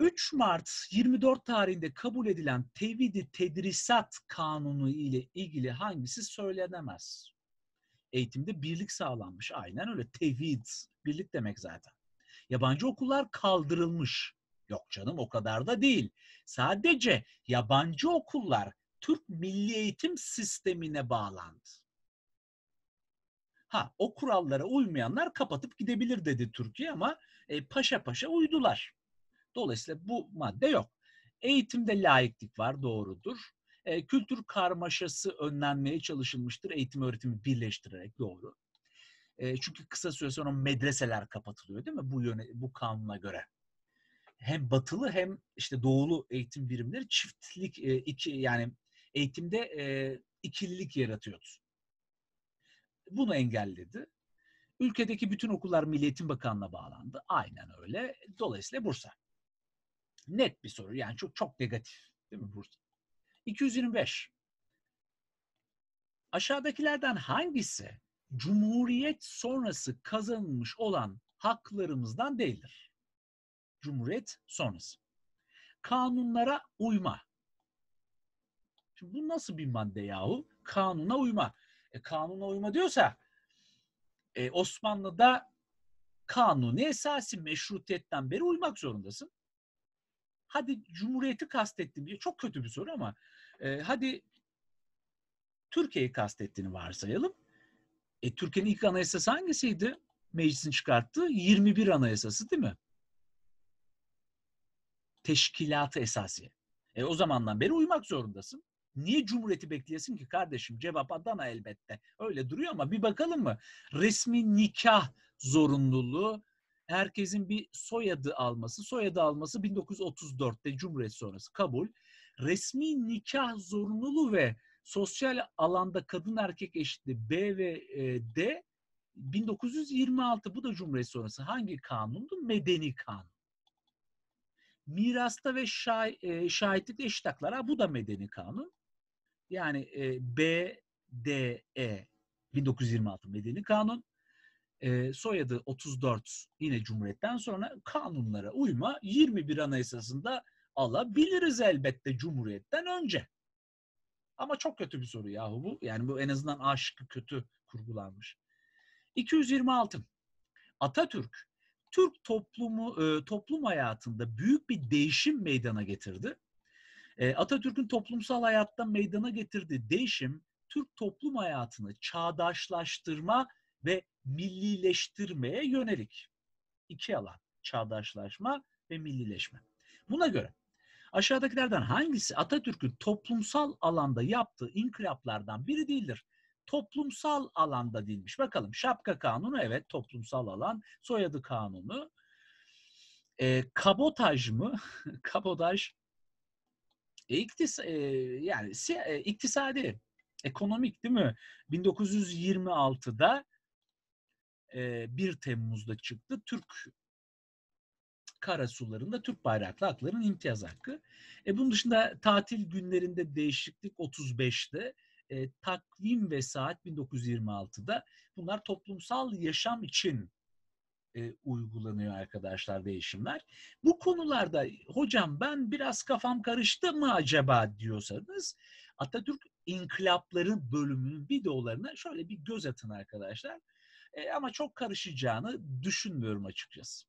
3 Mart 24 tarihinde kabul edilen tevhidi tedrisat kanunu ile ilgili hangisi söylenemez? Eğitimde birlik sağlanmış. Aynen öyle. Tevhid. Birlik demek zaten. Yabancı okullar kaldırılmış. Yok canım o kadar da değil. Sadece yabancı okullar Türk milli eğitim sistemine bağlandı. Ha o kurallara uymayanlar kapatıp gidebilir dedi Türkiye ama e, paşa paşa uydular. Dolayısıyla bu madde yok. Eğitimde laiklik var doğrudur. E, kültür karmaşası önlenmeye çalışılmıştır. Eğitim öğretimi birleştirerek doğru. E, çünkü kısa süre sonra medreseler kapatılıyor değil mi bu yöne, bu kanuna göre? Hem batılı hem işte doğulu eğitim birimleri çiftlik e, iki yani eğitimde e, ikililik yaratıyordu. Bunu engelledi. Ülkedeki bütün okullar Milli Eğitim Bakanlığı'na bağlandı. Aynen öyle. Dolayısıyla Bursa. Net bir soru. Yani çok çok negatif. Değil mi Bursa? 225. Aşağıdakilerden hangisi Cumhuriyet sonrası kazanılmış olan haklarımızdan değildir? Cumhuriyet sonrası. Kanunlara uyma. Şimdi bu nasıl bir madde yahu? Kanuna uyma. E, kanuna uyma diyorsa e, Osmanlı'da kanuni esası meşrutiyetten beri uymak zorundasın hadi Cumhuriyeti kastettim diye çok kötü bir soru ama e, hadi Türkiye'yi kastettiğini varsayalım. E, Türkiye'nin ilk anayasası hangisiydi? Meclisin çıkarttığı 21 anayasası değil mi? Teşkilatı esasi. E, o zamandan beri uymak zorundasın. Niye Cumhuriyeti bekliyorsun ki kardeşim? Cevap Adana elbette. Öyle duruyor ama bir bakalım mı? Resmi nikah zorunluluğu herkesin bir soyadı alması. Soyadı alması 1934'te Cumhuriyet sonrası kabul. Resmi nikah zorunluluğu ve sosyal alanda kadın erkek eşitliği B ve e, D 1926 bu da Cumhuriyet sonrası hangi kanundu? Medeni kanun. Mirasta ve şah, e, eşit haklar. bu da medeni kanun. Yani e, B, D, E 1926 medeni kanun e, soyadı 34 yine Cumhuriyet'ten sonra kanunlara uyma 21 anayasasında alabiliriz elbette Cumhuriyet'ten önce. Ama çok kötü bir soru yahu bu. Yani bu en azından aşkı kötü kurgulanmış. 226. Atatürk Türk toplumu toplum hayatında büyük bir değişim meydana getirdi. Atatürk'ün toplumsal hayatta meydana getirdiği değişim Türk toplum hayatını çağdaşlaştırma ve millileştirmeye yönelik. iki alan, çağdaşlaşma ve millileşme. Buna göre aşağıdakilerden hangisi Atatürk'ün toplumsal alanda yaptığı inkılaplardan biri değildir? Toplumsal alanda değilmiş. Bakalım şapka kanunu evet toplumsal alan, soyadı kanunu. E, kabotaj mı? kabotaj e, iktis e, yani e, iktisadi ekonomik değil mi? 1926'da 1 Temmuz'da çıktı. Türk karasularında Türk bayraklı hakların imtiyaz hakkı. E, bunun dışında tatil günlerinde değişiklik 35'te, e, takvim ve saat 1926'da. Bunlar toplumsal yaşam için e, uygulanıyor arkadaşlar değişimler. Bu konularda hocam ben biraz kafam karıştı mı acaba diyorsanız Atatürk İnkılapları bölümünün videolarına şöyle bir göz atın arkadaşlar. E, ama çok karışacağını düşünmüyorum açıkçası.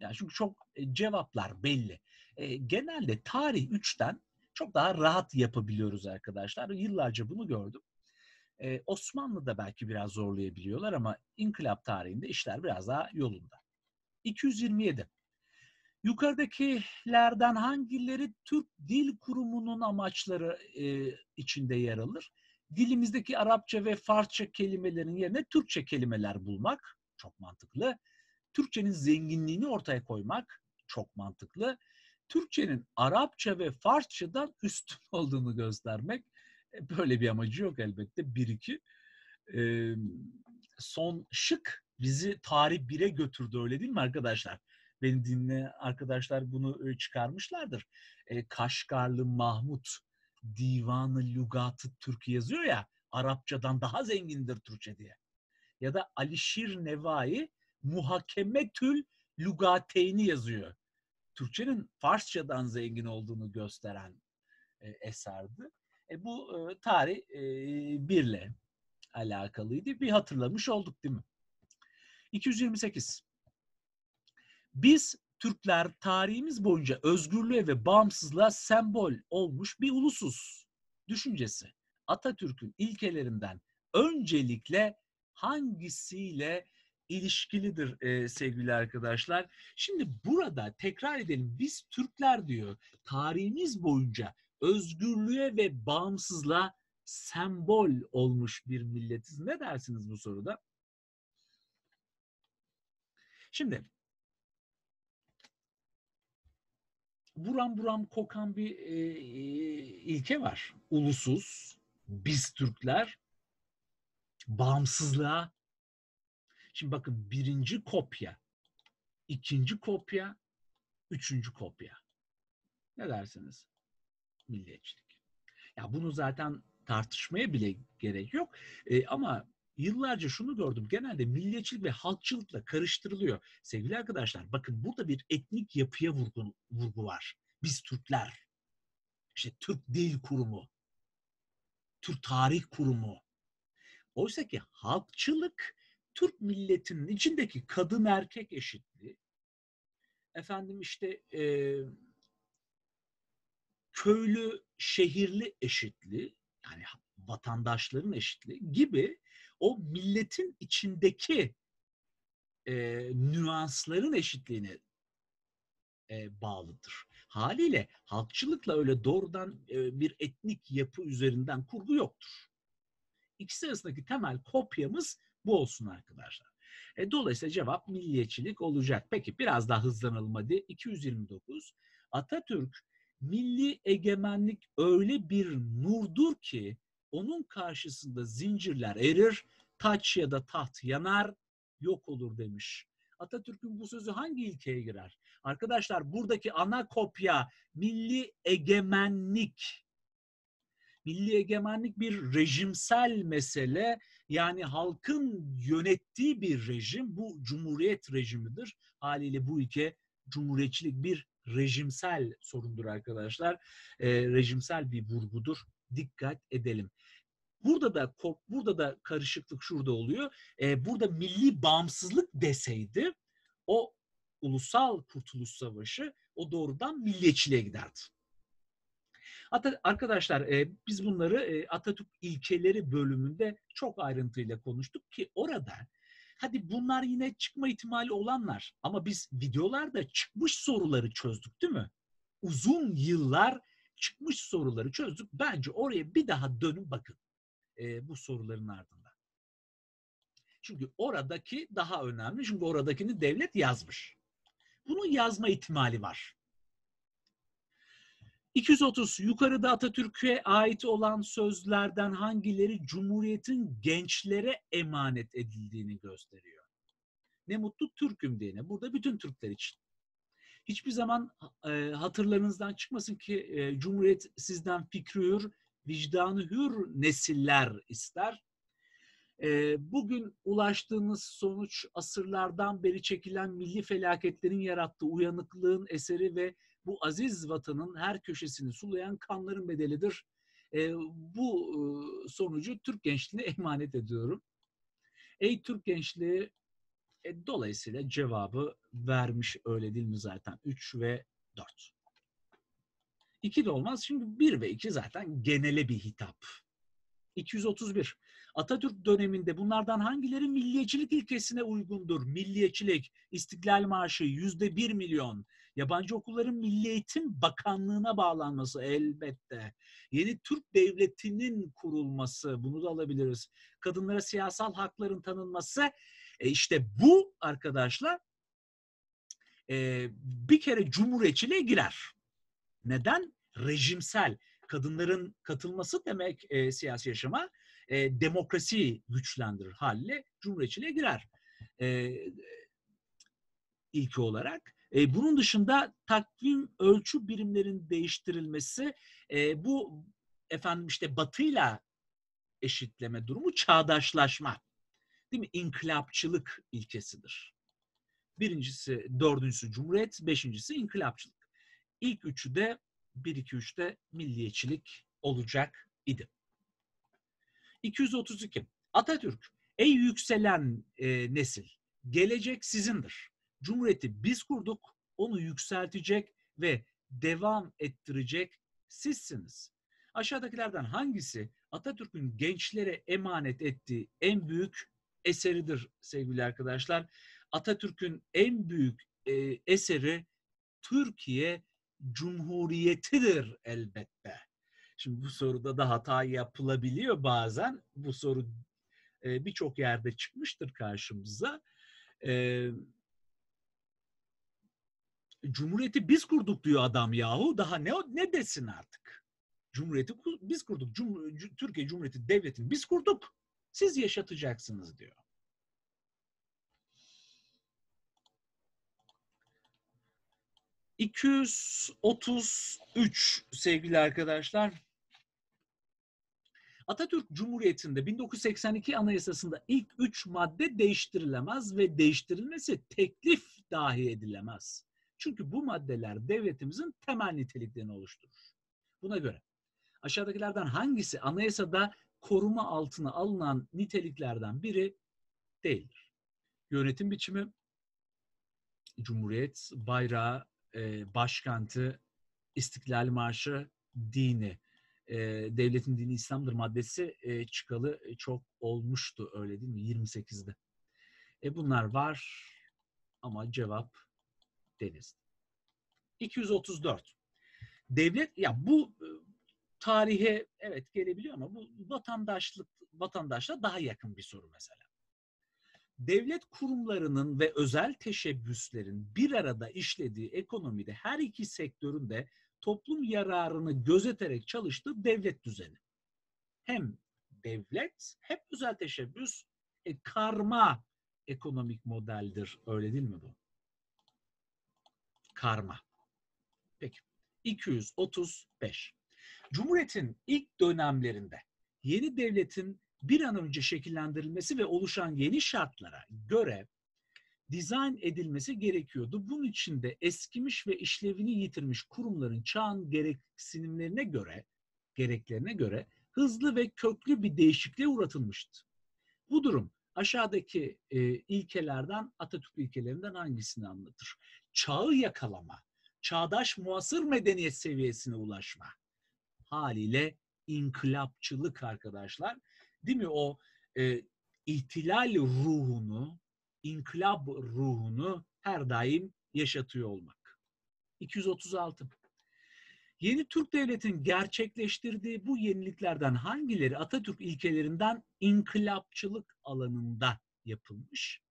Yani çünkü çok e, cevaplar belli. E, genelde tarih 3'ten çok daha rahat yapabiliyoruz arkadaşlar. Yıllarca bunu gördüm. Ee, Osmanlı'da belki biraz zorlayabiliyorlar ama inkılap tarihinde işler biraz daha yolunda. 227. Yukarıdakilerden hangileri Türk Dil Kurumu'nun amaçları e, içinde yer alır? dilimizdeki Arapça ve Farsça kelimelerin yerine Türkçe kelimeler bulmak çok mantıklı. Türkçenin zenginliğini ortaya koymak çok mantıklı. Türkçenin Arapça ve Farsçadan üstün olduğunu göstermek e, böyle bir amacı yok elbette. Bir iki e, son şık bizi tarih bire götürdü öyle değil mi arkadaşlar? Beni dinle arkadaşlar bunu e, çıkarmışlardır. E, Kaşgarlı Mahmut Divanı Lugatı Türkü yazıyor ya Arapçadan daha zengindir Türkçe diye. Ya da Alişir Nevai Muhakemetül Lugateyni yazıyor. Türkçenin Farsçadan zengin olduğunu gösteren e, eserdi. E, bu e, tarih e, birle alakalıydı. Bir hatırlamış olduk değil mi? 228. Biz Türkler tarihimiz boyunca özgürlüğe ve bağımsızlığa sembol olmuş bir ulusuz düşüncesi. Atatürk'ün ilkelerinden öncelikle hangisiyle ilişkilidir e, sevgili arkadaşlar. Şimdi burada tekrar edelim biz Türkler diyor tarihimiz boyunca özgürlüğe ve bağımsızlığa sembol olmuş bir milletiz. Ne dersiniz bu soruda? Şimdi buram buram kokan bir e, e, ilke var. Ulusuz, biz Türkler bağımsızlığa. Şimdi bakın birinci kopya, ikinci kopya, üçüncü kopya. Ne dersiniz? Milliyetçilik. Ya bunu zaten tartışmaya bile gerek yok. E, ama yıllarca şunu gördüm. Genelde milliyetçilik ve halkçılıkla karıştırılıyor. Sevgili arkadaşlar bakın burada bir etnik yapıya vurgu, vurgu var. Biz Türkler. İşte Türk Dil Kurumu. Türk Tarih Kurumu. Oysa ki halkçılık Türk milletinin içindeki kadın erkek eşitliği. Efendim işte e, köylü şehirli eşitliği yani vatandaşların eşitliği gibi o milletin içindeki e, nüansların eşitliğine e, bağlıdır. Haliyle halkçılıkla öyle doğrudan e, bir etnik yapı üzerinden kurgu yoktur. İkisi arasındaki temel kopyamız bu olsun arkadaşlar. E, dolayısıyla cevap milliyetçilik olacak. Peki biraz daha hızlanalım hadi. 229. Atatürk milli egemenlik öyle bir nurdur ki onun karşısında zincirler erir, taç ya da taht yanar, yok olur demiş. Atatürk'ün bu sözü hangi ilkeye girer? Arkadaşlar buradaki ana kopya milli egemenlik. Milli egemenlik bir rejimsel mesele. Yani halkın yönettiği bir rejim. Bu cumhuriyet rejimidir. Haliyle bu ülke cumhuriyetçilik bir rejimsel sorundur arkadaşlar. E, rejimsel bir vurgudur. Dikkat edelim. Burada da burada da karışıklık şurada oluyor. Ee, burada milli bağımsızlık deseydi o ulusal kurtuluş savaşı o doğrudan milliyetçiliğe giderdi. arkadaşlar e, biz bunları e, Atatürk ilkeleri bölümünde çok ayrıntıyla konuştuk ki orada hadi bunlar yine çıkma ihtimali olanlar ama biz videolarda çıkmış soruları çözdük değil mi? Uzun yıllar çıkmış soruları çözdük. Bence oraya bir daha dönün bakın e, bu soruların ardından. Çünkü oradaki daha önemli. Çünkü oradakini devlet yazmış. Bunun yazma ihtimali var. 230 yukarıda Atatürk'e ait olan sözlerden hangileri Cumhuriyet'in gençlere emanet edildiğini gösteriyor. Ne mutlu Türk'üm diyene. Burada bütün Türkler için. Hiçbir zaman e, hatırlarınızdan çıkmasın ki e, Cumhuriyet sizden fikriyor vicdanı hür nesiller ister. Ee, bugün ulaştığımız sonuç asırlardan beri çekilen milli felaketlerin yarattığı uyanıklığın eseri ve bu aziz vatanın her köşesini sulayan kanların bedelidir. Ee, bu e, sonucu Türk gençliğine emanet ediyorum. Ey Türk gençliği e, dolayısıyla cevabı vermiş öyle değil mi zaten? 3 ve 4. İki de olmaz. Şimdi bir ve iki zaten genele bir hitap. 231. Atatürk döneminde bunlardan hangileri milliyetçilik ilkesine uygundur? Milliyetçilik, istiklal Marşı yüzde bir milyon, yabancı okulların Milli Eğitim Bakanlığı'na bağlanması elbette, yeni Türk Devleti'nin kurulması, bunu da alabiliriz, kadınlara siyasal hakların tanınması, e işte bu arkadaşlar e, bir kere cumhuriyetçiliğe girer. Neden? Rejimsel. Kadınların katılması demek e, siyasi yaşama e, demokrasiyi güçlendirir haliyle cumhuriyetçiliğe girer. E, ilki olarak. E, bunun dışında takvim ölçü birimlerin değiştirilmesi e, bu efendim işte batıyla eşitleme durumu çağdaşlaşma. Değil mi? İnkılapçılık ilkesidir. Birincisi, dördüncüsü cumhuriyet, beşincisi inkılapçılık. İlk üçü de 1-2-3'te milliyetçilik olacak idi. 232. Atatürk, ey yükselen e, nesil, gelecek sizindir. Cumhuriyeti biz kurduk, onu yükseltecek ve devam ettirecek sizsiniz. Aşağıdakilerden hangisi Atatürk'ün gençlere emanet ettiği en büyük eseridir sevgili arkadaşlar? Atatürk'ün en büyük e, eseri Türkiye cumhuriyetidir elbette. Şimdi bu soruda da hata yapılabiliyor bazen. Bu soru e, birçok yerde çıkmıştır karşımıza. E, cumhuriyeti biz kurduk diyor adam yahu. Daha ne ne desin artık? Cumhuriyeti biz kurduk. Cum, Türkiye Cumhuriyeti Devleti'ni biz kurduk. Siz yaşatacaksınız diyor. 233 sevgili arkadaşlar. Atatürk Cumhuriyeti'nde 1982 Anayasası'nda ilk üç madde değiştirilemez ve değiştirilmesi teklif dahi edilemez. Çünkü bu maddeler devletimizin temel niteliklerini oluşturur. Buna göre aşağıdakilerden hangisi anayasada koruma altına alınan niteliklerden biri değildir? Yönetim biçimi, cumhuriyet, bayrağı, e, başkenti, İstiklal Marşı, dini, e, devletin dini İslam'dır maddesi e, çıkalı çok olmuştu öyle değil mi? 28'de. E bunlar var ama cevap deniz. 234. Devlet ya bu tarihe evet gelebiliyor ama bu vatandaşlık vatandaşla daha yakın bir soru mesela devlet kurumlarının ve özel teşebbüslerin bir arada işlediği ekonomide her iki sektörün de toplum yararını gözeterek çalıştığı devlet düzeni. Hem devlet hem özel teşebbüs e, karma ekonomik modeldir. Öyle değil mi bu? Karma. Peki. 235. Cumhuriyet'in ilk dönemlerinde yeni devletin bir an önce şekillendirilmesi ve oluşan yeni şartlara göre dizayn edilmesi gerekiyordu. Bunun için de eskimiş ve işlevini yitirmiş kurumların çağın gereksinimlerine göre, gereklerine göre hızlı ve köklü bir değişikliğe uğratılmıştı. Bu durum aşağıdaki e, ilkelerden, Atatürk ilkelerinden hangisini anlatır? Çağı yakalama, çağdaş muasır medeniyet seviyesine ulaşma haliyle inkılapçılık arkadaşlar değil mi o e, ihtilal ruhunu, inkılap ruhunu her daim yaşatıyor olmak. 236. Yeni Türk Devleti'nin gerçekleştirdiği bu yeniliklerden hangileri Atatürk ilkelerinden inkılapçılık alanında yapılmış?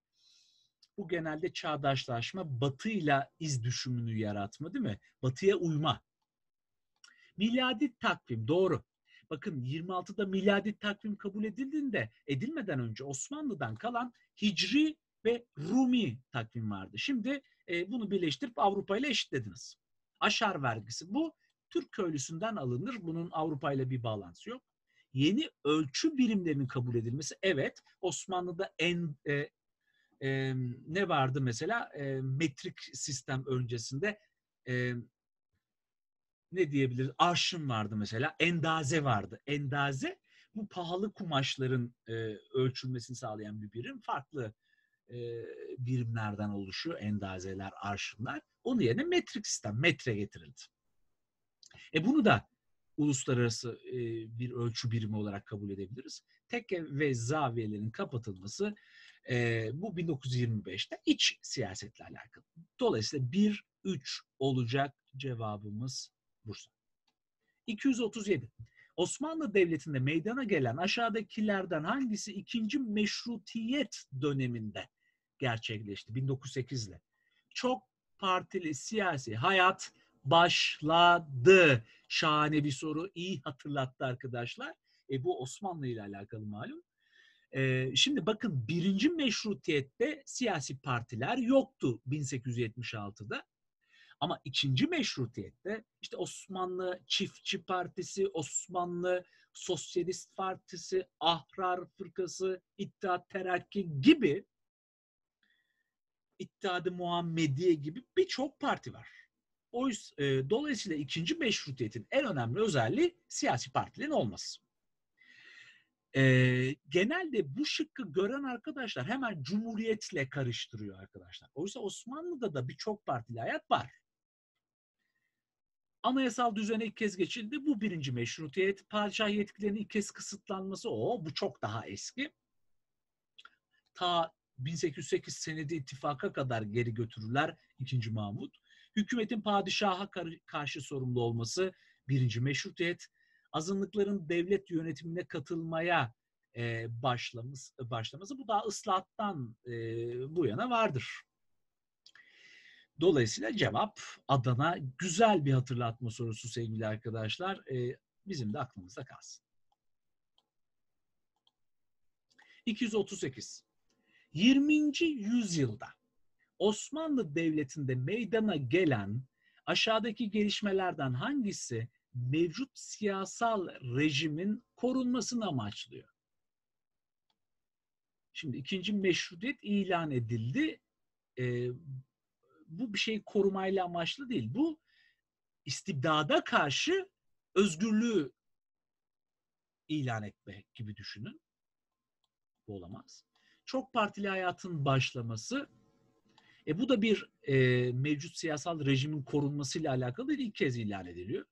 Bu genelde çağdaşlaşma, batıyla iz düşümünü yaratma değil mi? Batıya uyma. Miladi takvim doğru bakın 26'da miladi takvim kabul edildiğinde edilmeden önce Osmanlı'dan kalan Hicri ve Rumi takvim vardı. Şimdi e, bunu birleştirip Avrupa ile eşitlediniz. Aşar vergisi bu Türk köylüsünden alınır. Bunun Avrupa ile bir bağlantısı yok. Yeni ölçü birimlerinin kabul edilmesi evet Osmanlı'da en e, e, ne vardı mesela e, metrik sistem öncesinde e, ne diyebilir? Arşın vardı mesela. Endaze vardı. Endaze bu pahalı kumaşların e, ölçülmesini sağlayan bir birim. Farklı e, birimlerden oluşuyor. Endazeler, arşınlar. Onun yerine metrik sistem, metre getirildi. E bunu da uluslararası e, bir ölçü birimi olarak kabul edebiliriz. Tekke ve zaviyelerin kapatılması e, bu 1925'te iç siyasetle alakalı. Dolayısıyla 1-3 olacak cevabımız Bursa. 237. Osmanlı Devleti'nde meydana gelen aşağıdakilerden hangisi ikinci Meşrutiyet döneminde gerçekleşti 1908 ile? Çok partili siyasi hayat başladı. Şahane bir soru. iyi hatırlattı arkadaşlar. E bu Osmanlı ile alakalı malum. E, şimdi bakın birinci meşrutiyette siyasi partiler yoktu 1876'da. Ama ikinci meşrutiyette işte Osmanlı Çiftçi Partisi, Osmanlı Sosyalist Partisi, Ahrar Fırkası, İttihat Terakki gibi İttihadı Muhammediye gibi birçok parti var. O e, dolayısıyla ikinci meşrutiyetin en önemli özelliği siyasi partilerin olması. E, genelde bu şıkkı gören arkadaşlar hemen cumhuriyetle karıştırıyor arkadaşlar. Oysa Osmanlı'da da birçok partili hayat var. Anayasal düzene ilk kez geçildi. Bu birinci meşrutiyet. Padişah yetkilerinin ilk kez kısıtlanması. O bu çok daha eski. Ta 1808 senedi ittifaka kadar geri götürürler 2. Mahmut. Hükümetin padişaha karşı sorumlu olması birinci meşrutiyet. Azınlıkların devlet yönetimine katılmaya e, başlaması, başlaması bu daha ıslahattan e, bu yana vardır. Dolayısıyla cevap Adana. Güzel bir hatırlatma sorusu sevgili arkadaşlar. E, bizim de aklımızda kalsın. 238. 20. yüzyılda Osmanlı Devleti'nde meydana gelen aşağıdaki gelişmelerden hangisi mevcut siyasal rejimin korunmasını amaçlıyor? Şimdi ikinci meşrutiyet ilan edildi. E, bu bir şey korumayla amaçlı değil. Bu istibdada karşı özgürlüğü ilan etme gibi düşünün. Bu olamaz. Çok partili hayatın başlaması e bu da bir e, mevcut siyasal rejimin korunmasıyla alakalı değil. İlk kez ilan ediliyor.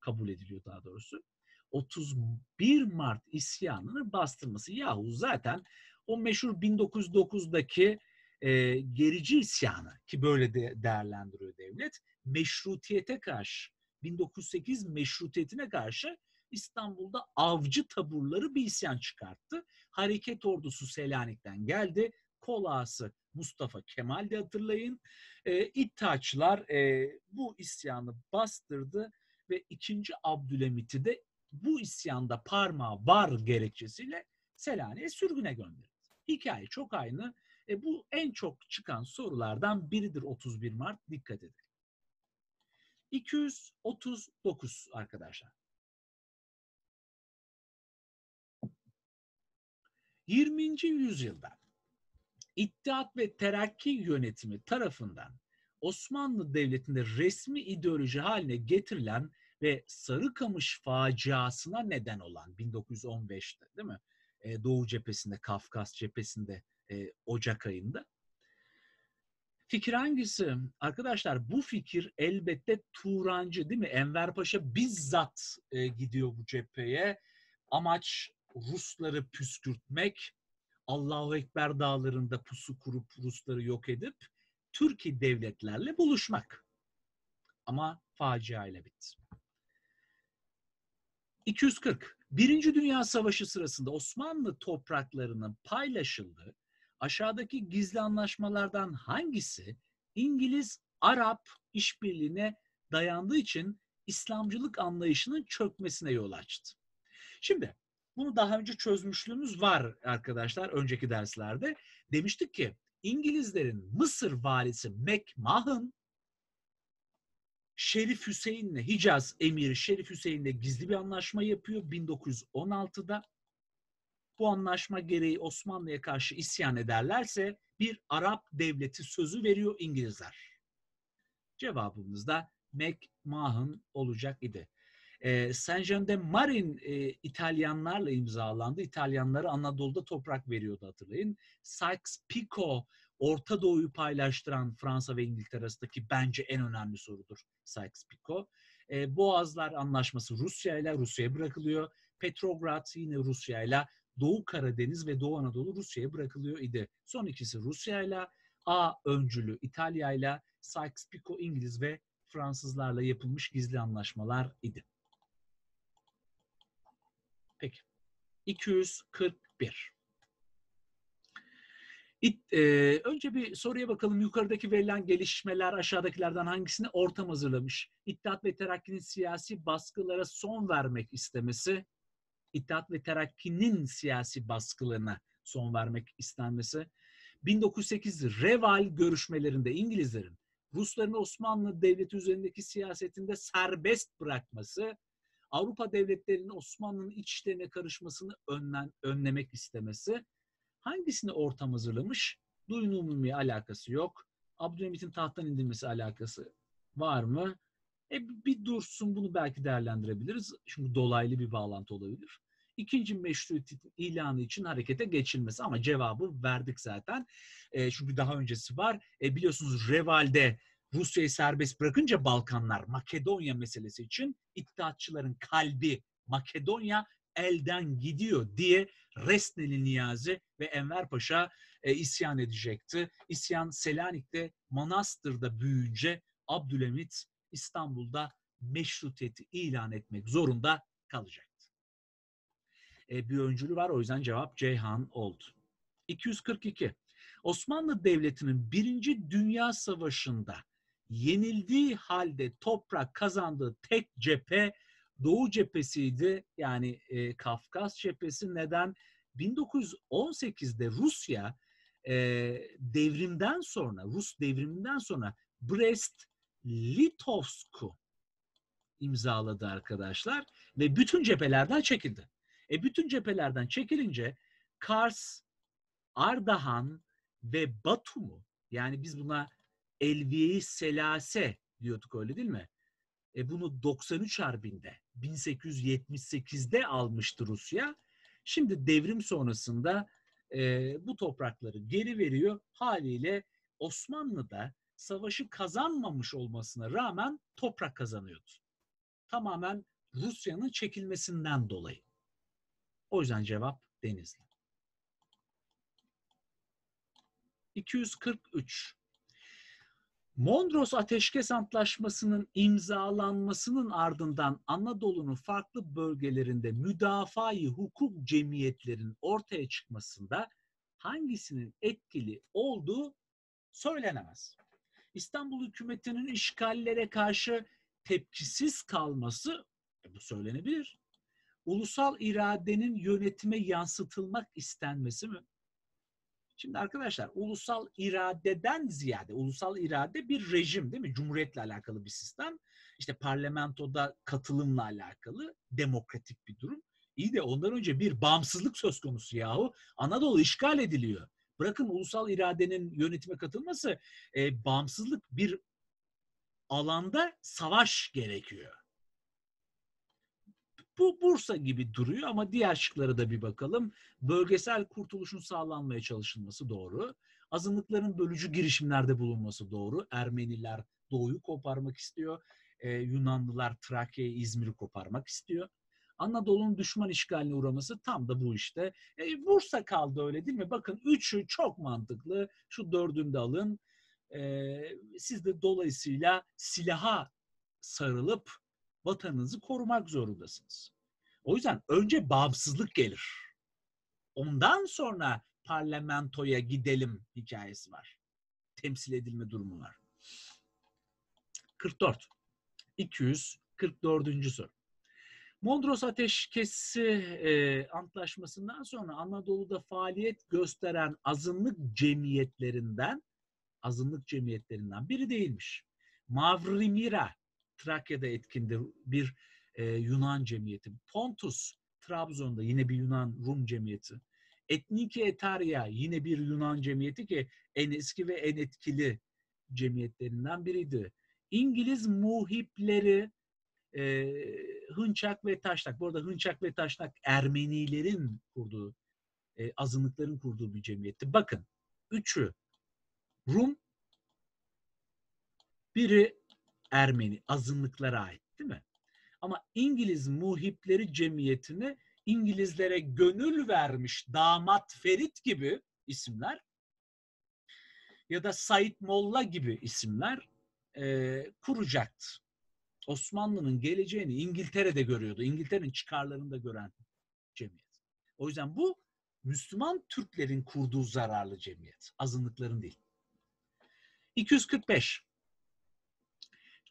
Kabul ediliyor daha doğrusu. 31 Mart isyanını bastırması. Yahu zaten o meşhur 1909'daki e, gerici isyanı ki böyle de değerlendiriyor devlet meşrutiyete karşı 1908 meşrutiyetine karşı İstanbul'da avcı taburları bir isyan çıkarttı. Hareket ordusu Selanik'ten geldi. Kolası Mustafa Kemal de hatırlayın. E, İttaçlar e, bu isyanı bastırdı ve 2. Abdülhamit'i de bu isyanda parmağı var gerekçesiyle Selanik'e sürgüne gönderdi. Hikaye çok aynı. E, bu en çok çıkan sorulardan biridir 31 Mart. Dikkat edin. 239 arkadaşlar. 20. yüzyılda İttihat ve Terakki yönetimi tarafından Osmanlı Devleti'nde resmi ideoloji haline getirilen ve Sarıkamış faciasına neden olan 1915'te değil mi? E, Doğu cephesinde, Kafkas cephesinde e, Ocak ayında. Fikir hangisi? Arkadaşlar bu fikir elbette Turancı değil mi? Enver Paşa bizzat e, gidiyor bu cepheye. Amaç Rusları püskürtmek, Allahu Ekber dağlarında pusu kurup Rusları yok edip Türkiye devletlerle buluşmak. Ama facia ile bitti. 240. Birinci Dünya Savaşı sırasında Osmanlı topraklarının paylaşıldığı Aşağıdaki gizli anlaşmalardan hangisi İngiliz Arap işbirliğine dayandığı için İslamcılık anlayışının çökmesine yol açtı. Şimdi bunu daha önce çözmüşlüğümüz var arkadaşlar önceki derslerde. Demiştik ki İngilizlerin Mısır valisi McMahon Şerif Hüseyin'le Hicaz emiri Şerif Hüseyin'le gizli bir anlaşma yapıyor 1916'da bu anlaşma gereği Osmanlı'ya karşı isyan ederlerse bir Arap devleti sözü veriyor İngilizler. Cevabımız da McMahon olacak idi. E, ee, Saint Jean de Marin e, İtalyanlarla imzalandı. İtalyanlara Anadolu'da toprak veriyordu hatırlayın. Sykes-Picot Orta Doğu'yu paylaştıran Fransa ve İngiltere arasındaki bence en önemli sorudur Sykes-Picot. E, Boğazlar Anlaşması Rusya ile Rusya'ya bırakılıyor. Petrograd yine Rusya ile Doğu Karadeniz ve Doğu Anadolu Rusya'ya bırakılıyor idi. Son ikisi Rusya'yla, A öncülü İtalya'yla, Sykes-Picot İngiliz ve Fransızlarla yapılmış gizli anlaşmalar idi. Peki. 241. İt, e, önce bir soruya bakalım. Yukarıdaki verilen gelişmeler aşağıdakilerden hangisini ortam hazırlamış? İttihat ve Terakki'nin siyasi baskılara son vermek istemesi, İttihat ve Terakki'nin siyasi baskılığına son vermek istenmesi. 1908 Reval görüşmelerinde İngilizlerin Rusların Osmanlı Devleti üzerindeki siyasetinde serbest bırakması, Avrupa devletlerinin Osmanlı'nın iç işlerine karışmasını önlen, önlemek istemesi hangisini ortam hazırlamış? Duyun umumi alakası yok. Abdülhamit'in tahttan indirmesi alakası var mı? E bir dursun bunu belki değerlendirebiliriz. Çünkü dolaylı bir bağlantı olabilir ikinci meşruiyet ilanı için harekete geçilmesi. Ama cevabı verdik zaten. E, çünkü daha öncesi var. E, biliyorsunuz Reval'de Rusya'yı serbest bırakınca Balkanlar, Makedonya meselesi için iddiatçıların kalbi Makedonya elden gidiyor diye Resneli Niyazi ve Enver Paşa e, isyan edecekti. İsyan Selanik'te, Manastır'da büyüyünce Abdülhamit İstanbul'da meşrutiyeti ilan etmek zorunda kalacak. E, bir öncülü var. O yüzden cevap Ceyhan oldu. 242. Osmanlı Devleti'nin Birinci Dünya Savaşı'nda yenildiği halde toprak kazandığı tek cephe Doğu cephesiydi. Yani e, Kafkas cephesi neden? 1918'de Rusya e, devrimden sonra, Rus devriminden sonra Brest-Litovsk'u imzaladı arkadaşlar ve bütün cephelerden çekildi. E bütün cephelerden çekilince Kars, Ardahan ve Batum'u yani biz buna Elviye-i Selase diyorduk öyle değil mi? E bunu 93 Harbi'nde 1878'de almıştı Rusya. Şimdi devrim sonrasında e, bu toprakları geri veriyor. Haliyle Osmanlı da savaşı kazanmamış olmasına rağmen toprak kazanıyordu. Tamamen Rusya'nın çekilmesinden dolayı. O yüzden cevap Denizli. 243. Mondros Ateşkes Antlaşması'nın imzalanmasının ardından Anadolu'nun farklı bölgelerinde müdafai hukuk cemiyetlerinin ortaya çıkmasında hangisinin etkili olduğu söylenemez. İstanbul hükümetinin işgallere karşı tepkisiz kalması e bu söylenebilir ulusal iradenin yönetime yansıtılmak istenmesi mi? Şimdi arkadaşlar ulusal iradeden ziyade ulusal irade bir rejim değil mi? Cumhuriyetle alakalı bir sistem. İşte parlamentoda katılımla alakalı demokratik bir durum. İyi de ondan önce bir bağımsızlık söz konusu yahu. Anadolu işgal ediliyor. Bırakın ulusal iradenin yönetime katılması e, bağımsızlık bir alanda savaş gerekiyor. Bu Bursa gibi duruyor ama diğer şıkları da bir bakalım. Bölgesel kurtuluşun sağlanmaya çalışılması doğru. Azınlıkların bölücü girişimlerde bulunması doğru. Ermeniler doğuyu koparmak istiyor. Ee, Yunanlılar Trakya, İzmir'i koparmak istiyor. Anadolu'nun düşman işgaline uğraması tam da bu işte. E, Bursa kaldı öyle değil mi? Bakın üçü çok mantıklı. Şu dördünü de alın. E, siz de dolayısıyla silaha sarılıp vatanınızı korumak zorundasınız. O yüzden önce bağımsızlık gelir. Ondan sonra parlamentoya gidelim hikayesi var. Temsil edilme durumu var. 44. 244. soru. Mondros Ateşkesi e, antlaşmasından sonra Anadolu'da faaliyet gösteren azınlık cemiyetlerinden azınlık cemiyetlerinden biri değilmiş. Mavrimira Trakya'da etkindir bir e, Yunan cemiyeti. Pontus Trabzon'da yine bir Yunan Rum cemiyeti. Etniki Etarya yine bir Yunan cemiyeti ki en eski ve en etkili cemiyetlerinden biriydi. İngiliz muhipleri e, Hınçak ve Taşnak. Bu arada Hınçak ve Taşnak Ermenilerin kurduğu, e, azınlıkların kurduğu bir cemiyetti. Bakın üçü Rum, biri Ermeni azınlıklara ait değil mi? Ama İngiliz muhipleri cemiyetini İngilizlere gönül vermiş damat Ferit gibi isimler ya da Said Molla gibi isimler e, kuracaktı. Osmanlı'nın geleceğini İngiltere'de görüyordu. İngiltere'nin çıkarlarını da gören cemiyet. O yüzden bu Müslüman Türklerin kurduğu zararlı cemiyet. Azınlıkların değil. 245.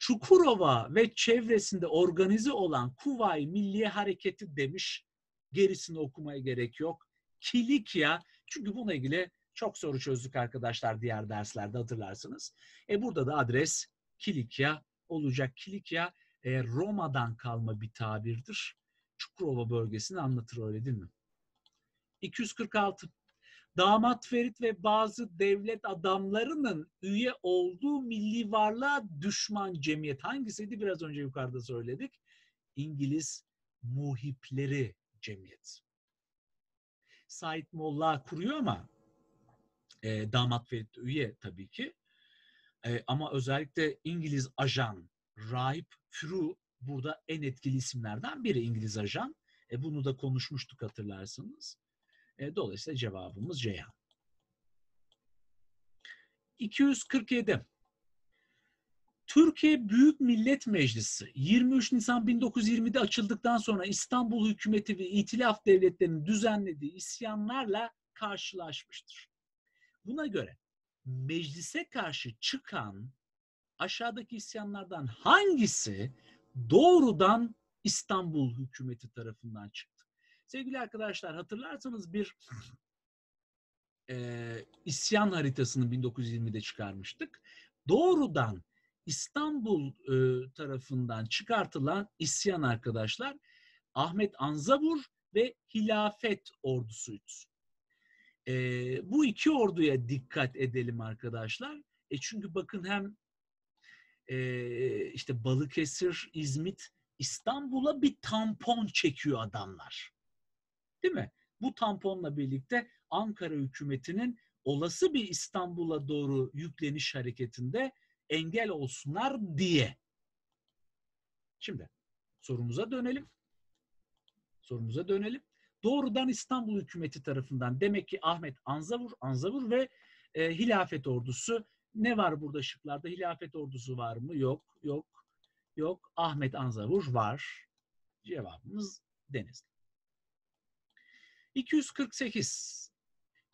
Çukurova ve çevresinde organize olan Kuvayi Milliye Hareketi demiş. Gerisini okumaya gerek yok. Kilikya çünkü bununla ilgili çok soru çözdük arkadaşlar diğer derslerde hatırlarsınız. E burada da adres Kilikya olacak. Kilikya e, Roma'dan kalma bir tabirdir. Çukurova bölgesini anlatır öyle değil mi? 246 damat Ferit ve bazı devlet adamlarının üye olduğu milli varlığa düşman cemiyet hangisiydi? Biraz önce yukarıda söyledik. İngiliz muhipleri cemiyet. Said Molla kuruyor ama e, damat Ferit üye tabii ki. E, ama özellikle İngiliz ajan Raip, Fru burada en etkili isimlerden biri İngiliz ajan. E, bunu da konuşmuştuk hatırlarsınız. E, dolayısıyla cevabımız Ceyhan. 247. Türkiye Büyük Millet Meclisi 23 Nisan 1920'de açıldıktan sonra İstanbul hükümeti ve itilaf devletlerinin düzenlediği isyanlarla karşılaşmıştır. Buna göre meclise karşı çıkan aşağıdaki isyanlardan hangisi doğrudan İstanbul hükümeti tarafından çıktı? Sevgili arkadaşlar hatırlarsanız bir e, isyan haritasını 1920'de çıkarmıştık. Doğrudan İstanbul e, tarafından çıkartılan isyan arkadaşlar Ahmet Anzabur ve Hilafet ordusuydu. E, bu iki orduya dikkat edelim arkadaşlar. E çünkü bakın hem e, işte Balıkesir, İzmit, İstanbul'a bir tampon çekiyor adamlar. Değil mi? Bu tamponla birlikte Ankara hükümetinin olası bir İstanbul'a doğru yükleniş hareketinde engel olsunlar diye. Şimdi sorumuza dönelim. Sorumuza dönelim. Doğrudan İstanbul hükümeti tarafından demek ki Ahmet Anzavur, Anzavur ve e, hilafet ordusu ne var burada şıklarda? Hilafet ordusu var mı? Yok, yok, yok. Ahmet Anzavur var. Cevabımız Denizli. 248.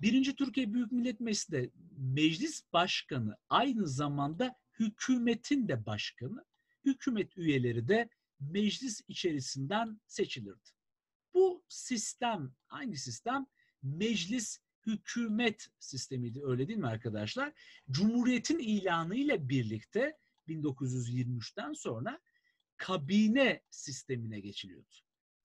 Birinci Türkiye Büyük Millet Meclisi de meclis başkanı aynı zamanda hükümetin de başkanı, hükümet üyeleri de meclis içerisinden seçilirdi. Bu sistem, aynı sistem meclis hükümet sistemiydi öyle değil mi arkadaşlar? Cumhuriyetin ilanı ile birlikte 1923'ten sonra kabine sistemine geçiliyordu.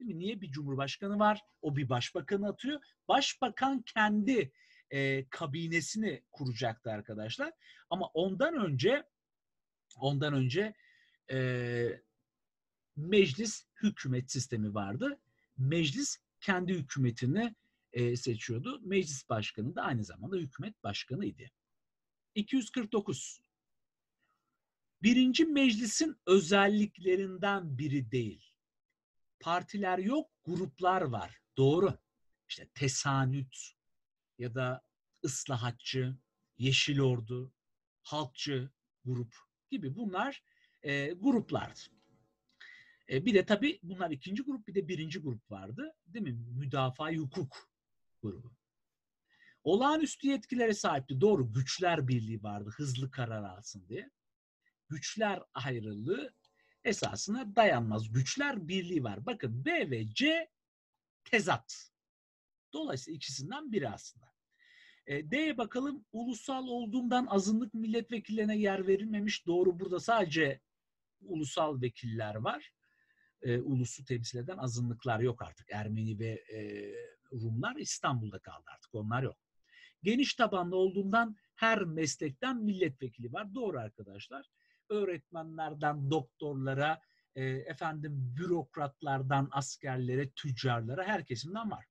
Değil mi? Niye bir cumhurbaşkanı var? O bir başbakanı atıyor. Başbakan kendi e, kabinesini kuracaktı arkadaşlar. Ama ondan önce ondan önce e, meclis hükümet sistemi vardı. Meclis kendi hükümetini e, seçiyordu. Meclis başkanı da aynı zamanda hükümet başkanıydı. 249. Birinci meclisin özelliklerinden biri değil partiler yok, gruplar var. Doğru. İşte tesanüt ya da ıslahatçı, yeşil ordu, halkçı grup gibi bunlar e, gruplardı. E, bir de tabii bunlar ikinci grup bir de birinci grup vardı. Değil mi? Müdafaa hukuk grubu. Olağanüstü yetkilere sahipti. Doğru güçler birliği vardı hızlı karar alsın diye. Güçler ayrılığı esasına dayanmaz. Güçler birliği var. Bakın B ve C tezat. Dolayısıyla ikisinden biri aslında. E, D'ye bakalım. Ulusal olduğundan azınlık milletvekillerine yer verilmemiş. Doğru burada sadece ulusal vekiller var. E, ulusu temsil eden azınlıklar yok artık. Ermeni ve e, Rumlar İstanbul'da kaldı artık. Onlar yok. Geniş tabanlı olduğundan her meslekten milletvekili var. Doğru arkadaşlar öğretmenlerden doktorlara, e, efendim bürokratlardan askerlere, tüccarlara her kesimden var.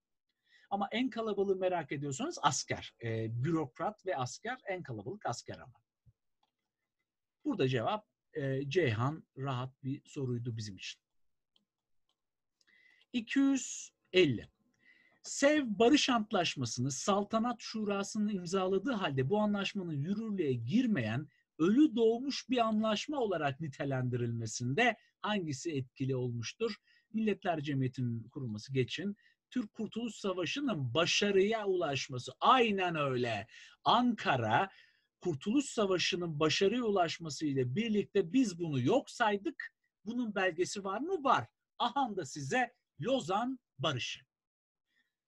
Ama en kalabalığı merak ediyorsanız asker. E, bürokrat ve asker en kalabalık asker ama. Burada cevap e, Ceyhan rahat bir soruydu bizim için. 250. Sev Barış Antlaşması'nı Saltanat Şurası'nın imzaladığı halde bu anlaşmanın yürürlüğe girmeyen ölü doğmuş bir anlaşma olarak nitelendirilmesinde hangisi etkili olmuştur? Milletler Cemiyeti'nin kurulması geçin. Türk Kurtuluş Savaşı'nın başarıya ulaşması aynen öyle. Ankara Kurtuluş Savaşı'nın başarıya ulaşması ile birlikte biz bunu yok saydık. Bunun belgesi var mı? Var. Ahan da size Lozan Barışı.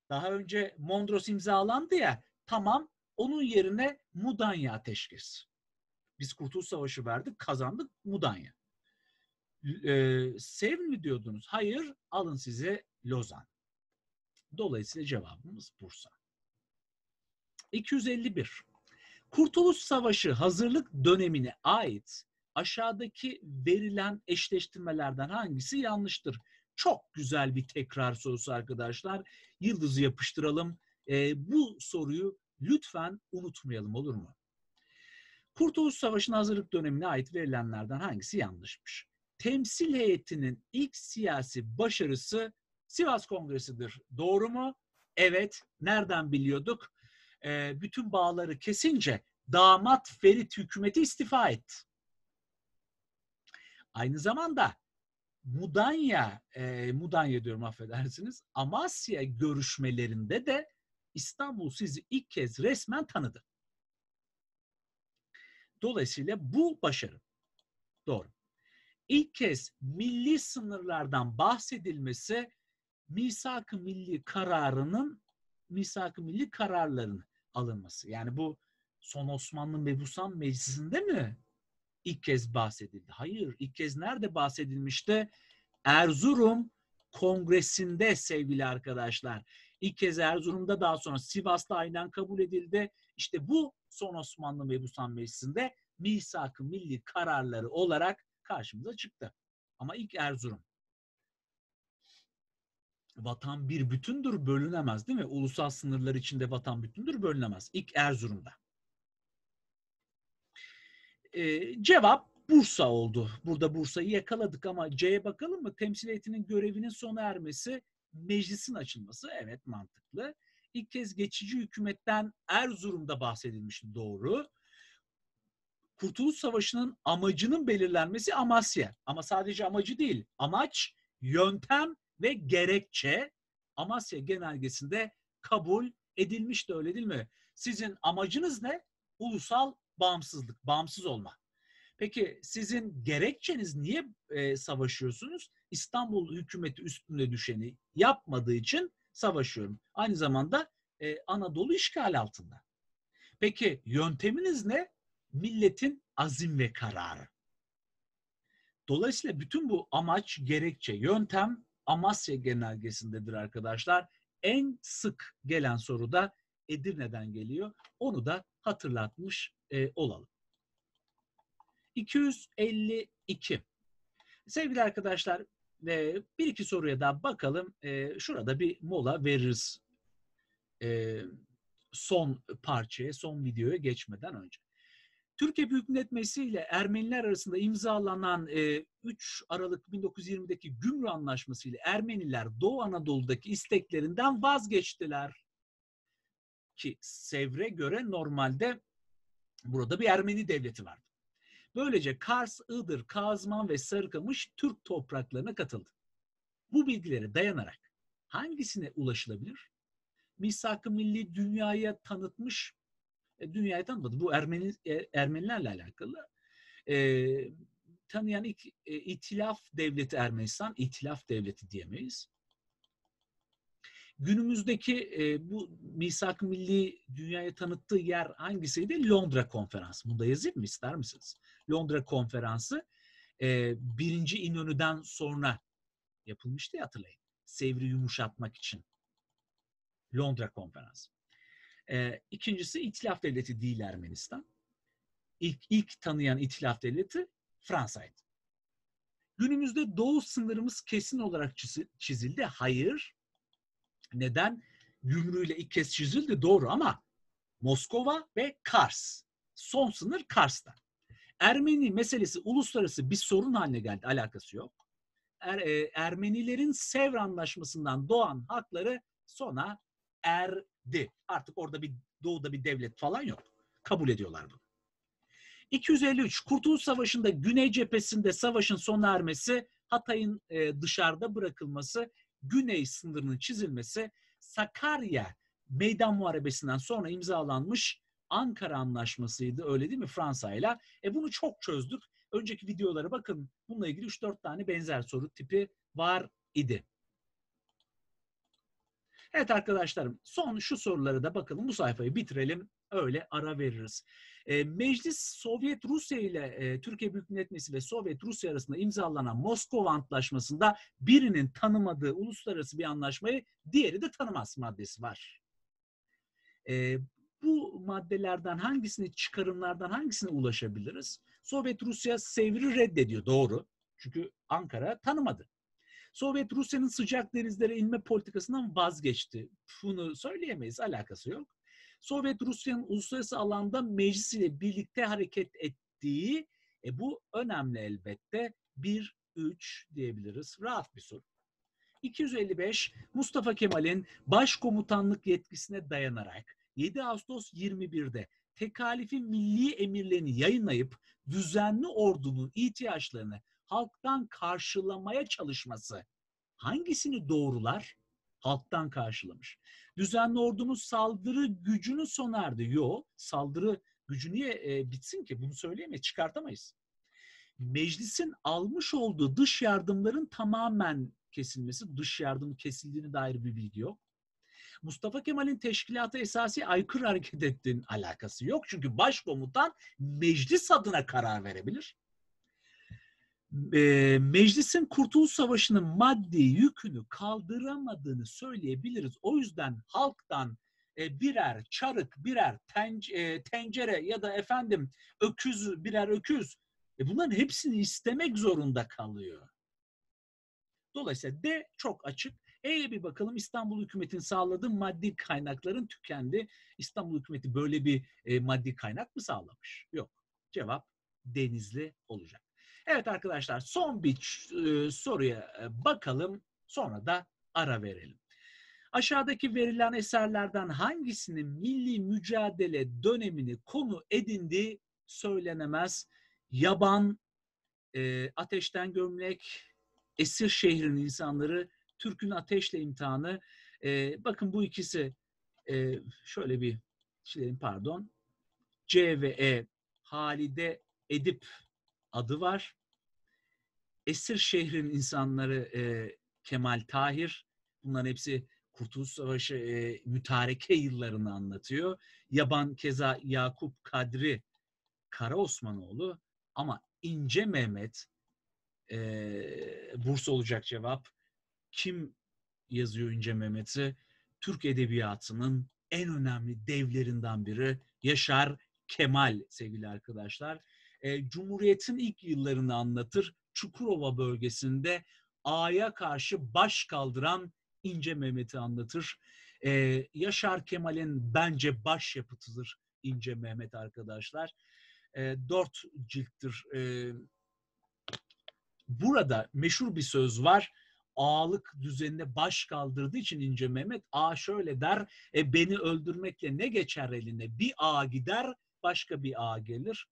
Daha önce Mondros imzalandı ya. Tamam. Onun yerine Mudanya Ateşkesi. Biz Kurtuluş Savaşı verdik, kazandık Mudanya. Ee, Sevr mi diyordunuz? Hayır, alın size Lozan. Dolayısıyla cevabımız Bursa. 251. Kurtuluş Savaşı hazırlık dönemine ait aşağıdaki verilen eşleştirmelerden hangisi yanlıştır? Çok güzel bir tekrar sorusu arkadaşlar. Yıldızı yapıştıralım. E, bu soruyu lütfen unutmayalım olur mu? Kurtuluş Savaşı'nın hazırlık dönemine ait verilenlerden hangisi yanlışmış? Temsil heyetinin ilk siyasi başarısı Sivas Kongresi'dir. Doğru mu? Evet. Nereden biliyorduk? Ee, bütün bağları kesince damat Ferit hükümeti istifa etti. Aynı zamanda Mudanya, e, Mudanya diyorum affedersiniz, Amasya görüşmelerinde de İstanbul sizi ilk kez resmen tanıdı. Dolayısıyla bu başarı. Doğru. İlk kez milli sınırlardan bahsedilmesi misak-ı milli kararının misak-ı milli kararların alınması. Yani bu son Osmanlı Mebusan Meclisi'nde mi ilk kez bahsedildi? Hayır. ilk kez nerede bahsedilmişti? Erzurum Kongresi'nde sevgili arkadaşlar. İlk kez Erzurum'da daha sonra Sivas'ta aynen kabul edildi. İşte bu son Osmanlı Mebusan Meclisi'nde misak-ı milli kararları olarak karşımıza çıktı. Ama ilk Erzurum. Vatan bir bütündür bölünemez değil mi? Ulusal sınırlar içinde vatan bütündür bölünemez. İlk Erzurum'da. Ee, cevap Bursa oldu. Burada Bursa'yı yakaladık ama C'ye bakalım mı? Temsil heyetinin görevinin sona ermesi meclisin açılması evet mantıklı. İlk kez geçici hükümetten Erzurum'da bahsedilmişti doğru. Kurtuluş Savaşı'nın amacının belirlenmesi Amasya. Ama sadece amacı değil. Amaç, yöntem ve gerekçe Amasya genelgesinde kabul edilmişti öyle değil mi? Sizin amacınız ne? Ulusal bağımsızlık, bağımsız olma. Peki sizin gerekçeniz niye e, savaşıyorsunuz? İstanbul hükümeti üstünde düşeni yapmadığı için savaşıyorum. Aynı zamanda e, Anadolu işgal altında. Peki yönteminiz ne? Milletin azim ve kararı. Dolayısıyla bütün bu amaç, gerekçe, yöntem Amasya genelgesindedir arkadaşlar. En sık gelen soru da Edirne'den geliyor. Onu da hatırlatmış e, olalım. 252. Sevgili arkadaşlar e, bir iki soruya daha bakalım. E, şurada bir mola veririz. E, son parçaya, son videoya geçmeden önce. Türkiye Büyük Millet Meclisi ile Ermeniler arasında imzalanan e, 3 Aralık 1920'deki Gümrü Anlaşması ile Ermeniler Doğu Anadolu'daki isteklerinden vazgeçtiler. Ki Sevr'e göre normalde burada bir Ermeni devleti var. Böylece Kars, Iğdır, Kazman ve Sarıkamış Türk topraklarına katıldı. Bu bilgilere dayanarak hangisine ulaşılabilir? Misak-ı Milli dünyaya tanıtmış, e, dünyaya tanıtmadı. Bu Ermeni, e, Ermenilerle alakalı. E, tanıyan ilk e, itilaf devleti Ermenistan, itilaf devleti diyemeyiz. Günümüzdeki e, bu Misak Milli dünyaya tanıttığı yer hangisiydi? Londra Konferansı. Bunu da yazayım mı? ister misiniz? Londra Konferansı e, birinci İnönü'den sonra yapılmıştı ya hatırlayın. Sevri yumuşatmak için. Londra Konferansı. E, ikincisi İtilaf Devleti değil Ermenistan. İlk, ilk tanıyan İtilaf Devleti Fransa'ydı. Günümüzde doğu sınırımız kesin olarak çizildi. Hayır, neden? Gümrüğüyle ilk kez çizildi doğru ama Moskova ve Kars. Son sınır Kars'ta. Ermeni meselesi uluslararası bir sorun haline geldi. Alakası yok. Er, e, Ermenilerin Sevr Anlaşması'ndan doğan hakları sona erdi. Artık orada bir doğuda bir devlet falan yok. Kabul ediyorlar bunu. 253 Kurtuluş Savaşı'nda Güney Cephesi'nde savaşın sona ermesi, Hatay'ın e, dışarıda bırakılması güney sınırının çizilmesi Sakarya Meydan Muharebesi'nden sonra imzalanmış Ankara Anlaşması'ydı öyle değil mi Fransa ile? E bunu çok çözdük. Önceki videolara bakın bununla ilgili 3-4 tane benzer soru tipi var idi. Evet arkadaşlarım son şu sorulara da bakalım bu sayfayı bitirelim öyle ara veririz. Ee, meclis Sovyet Rusya ile e, Türkiye Büyük Millet Meclisi ve Sovyet Rusya arasında imzalanan Moskova Antlaşması'nda birinin tanımadığı uluslararası bir anlaşmayı diğeri de tanımaz maddesi var. Ee, bu maddelerden hangisini çıkarımlardan hangisine ulaşabiliriz? Sovyet Rusya Sevr'i reddediyor doğru. Çünkü Ankara tanımadı. Sovyet Rusya'nın sıcak denizlere inme politikasından vazgeçti. Bunu söyleyemeyiz, alakası yok. Sovyet Rusya'nın uluslararası alanda meclis ile birlikte hareket ettiği e, bu önemli elbette. 1-3 diyebiliriz. Rahat bir soru. 255 Mustafa Kemal'in başkomutanlık yetkisine dayanarak 7 Ağustos 21'de tekalifi milli emirlerini yayınlayıp düzenli ordunun ihtiyaçlarını halktan karşılamaya çalışması hangisini doğrular? Halktan karşılamış düzenli ordumuz saldırı gücünü sonardı. Yok saldırı gücü niye e, bitsin ki bunu söyleyemeyiz çıkartamayız. Meclisin almış olduğu dış yardımların tamamen kesilmesi, dış yardımın kesildiğine dair bir bilgi yok. Mustafa Kemal'in teşkilata esasi aykırı hareket ettiğinin alakası yok. Çünkü başkomutan meclis adına karar verebilir e, meclisin Kurtuluş Savaşı'nın maddi yükünü kaldıramadığını söyleyebiliriz. O yüzden halktan e, birer çarık, birer tenc, e, tencere ya da efendim öküz, birer öküz e, bunların hepsini istemek zorunda kalıyor. Dolayısıyla D çok açık. E'ye bir bakalım İstanbul hükümetinin sağladığı maddi kaynakların tükendi. İstanbul hükümeti böyle bir e, maddi kaynak mı sağlamış? Yok. Cevap denizli olacak. Evet arkadaşlar son bir e, soruya e, bakalım sonra da ara verelim. Aşağıdaki verilen eserlerden hangisinin milli mücadele dönemini konu edindi söylenemez. Yaban, e, Ateşten Gömlek, Esir Şehrin insanları, Türk'ün Ateşle imtihanı. E, bakın bu ikisi e, şöyle bir çilelim pardon. C ve E Halide Edip adı var. Esir şehrin insanları e, Kemal Tahir, bunların hepsi Kurtuluş Savaşı e, mütareke yıllarını anlatıyor. Yaban keza Yakup Kadri Kara Osmanoğlu ama İnce Mehmet e, Bursa olacak cevap. Kim yazıyor İnce Mehmet'i? Türk Edebiyatı'nın en önemli devlerinden biri Yaşar Kemal sevgili arkadaşlar e, Cumhuriyet'in ilk yıllarını anlatır. Çukurova bölgesinde A'ya karşı baş kaldıran İnce Mehmet'i anlatır. E, Yaşar Kemal'in bence baş yapıtıdır İnce Mehmet arkadaşlar. E, dört cilttir. E, burada meşhur bir söz var ağalık düzenine baş kaldırdığı için İnce Mehmet A şöyle der e, beni öldürmekle ne geçer eline bir A gider başka bir A gelir.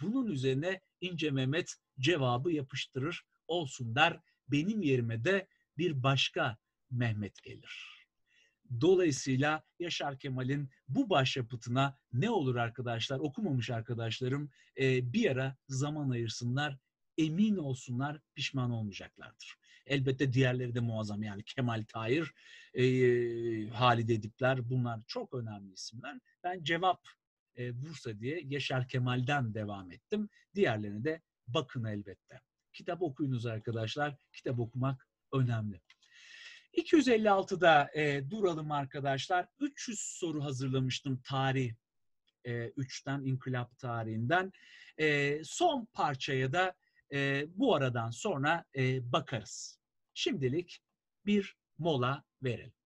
Bunun üzerine İnce Mehmet cevabı yapıştırır olsun der. Benim yerime de bir başka Mehmet gelir. Dolayısıyla Yaşar Kemal'in bu başyapıtına ne olur arkadaşlar okumamış arkadaşlarım e, bir ara zaman ayırsınlar emin olsunlar pişman olmayacaklardır. Elbette diğerleri de muazzam yani Kemal Tahir, e, Halide Dipler bunlar çok önemli isimler. Ben cevap e, Bursa diye Yaşar Kemal'den devam ettim. Diğerlerine de bakın elbette. Kitap okuyunuz arkadaşlar. Kitap okumak önemli. 256'da e, duralım arkadaşlar. 300 soru hazırlamıştım tarih e, 3'ten inkılap tarihinden. E, son parçaya da e, bu aradan sonra e, bakarız. Şimdilik bir mola verelim.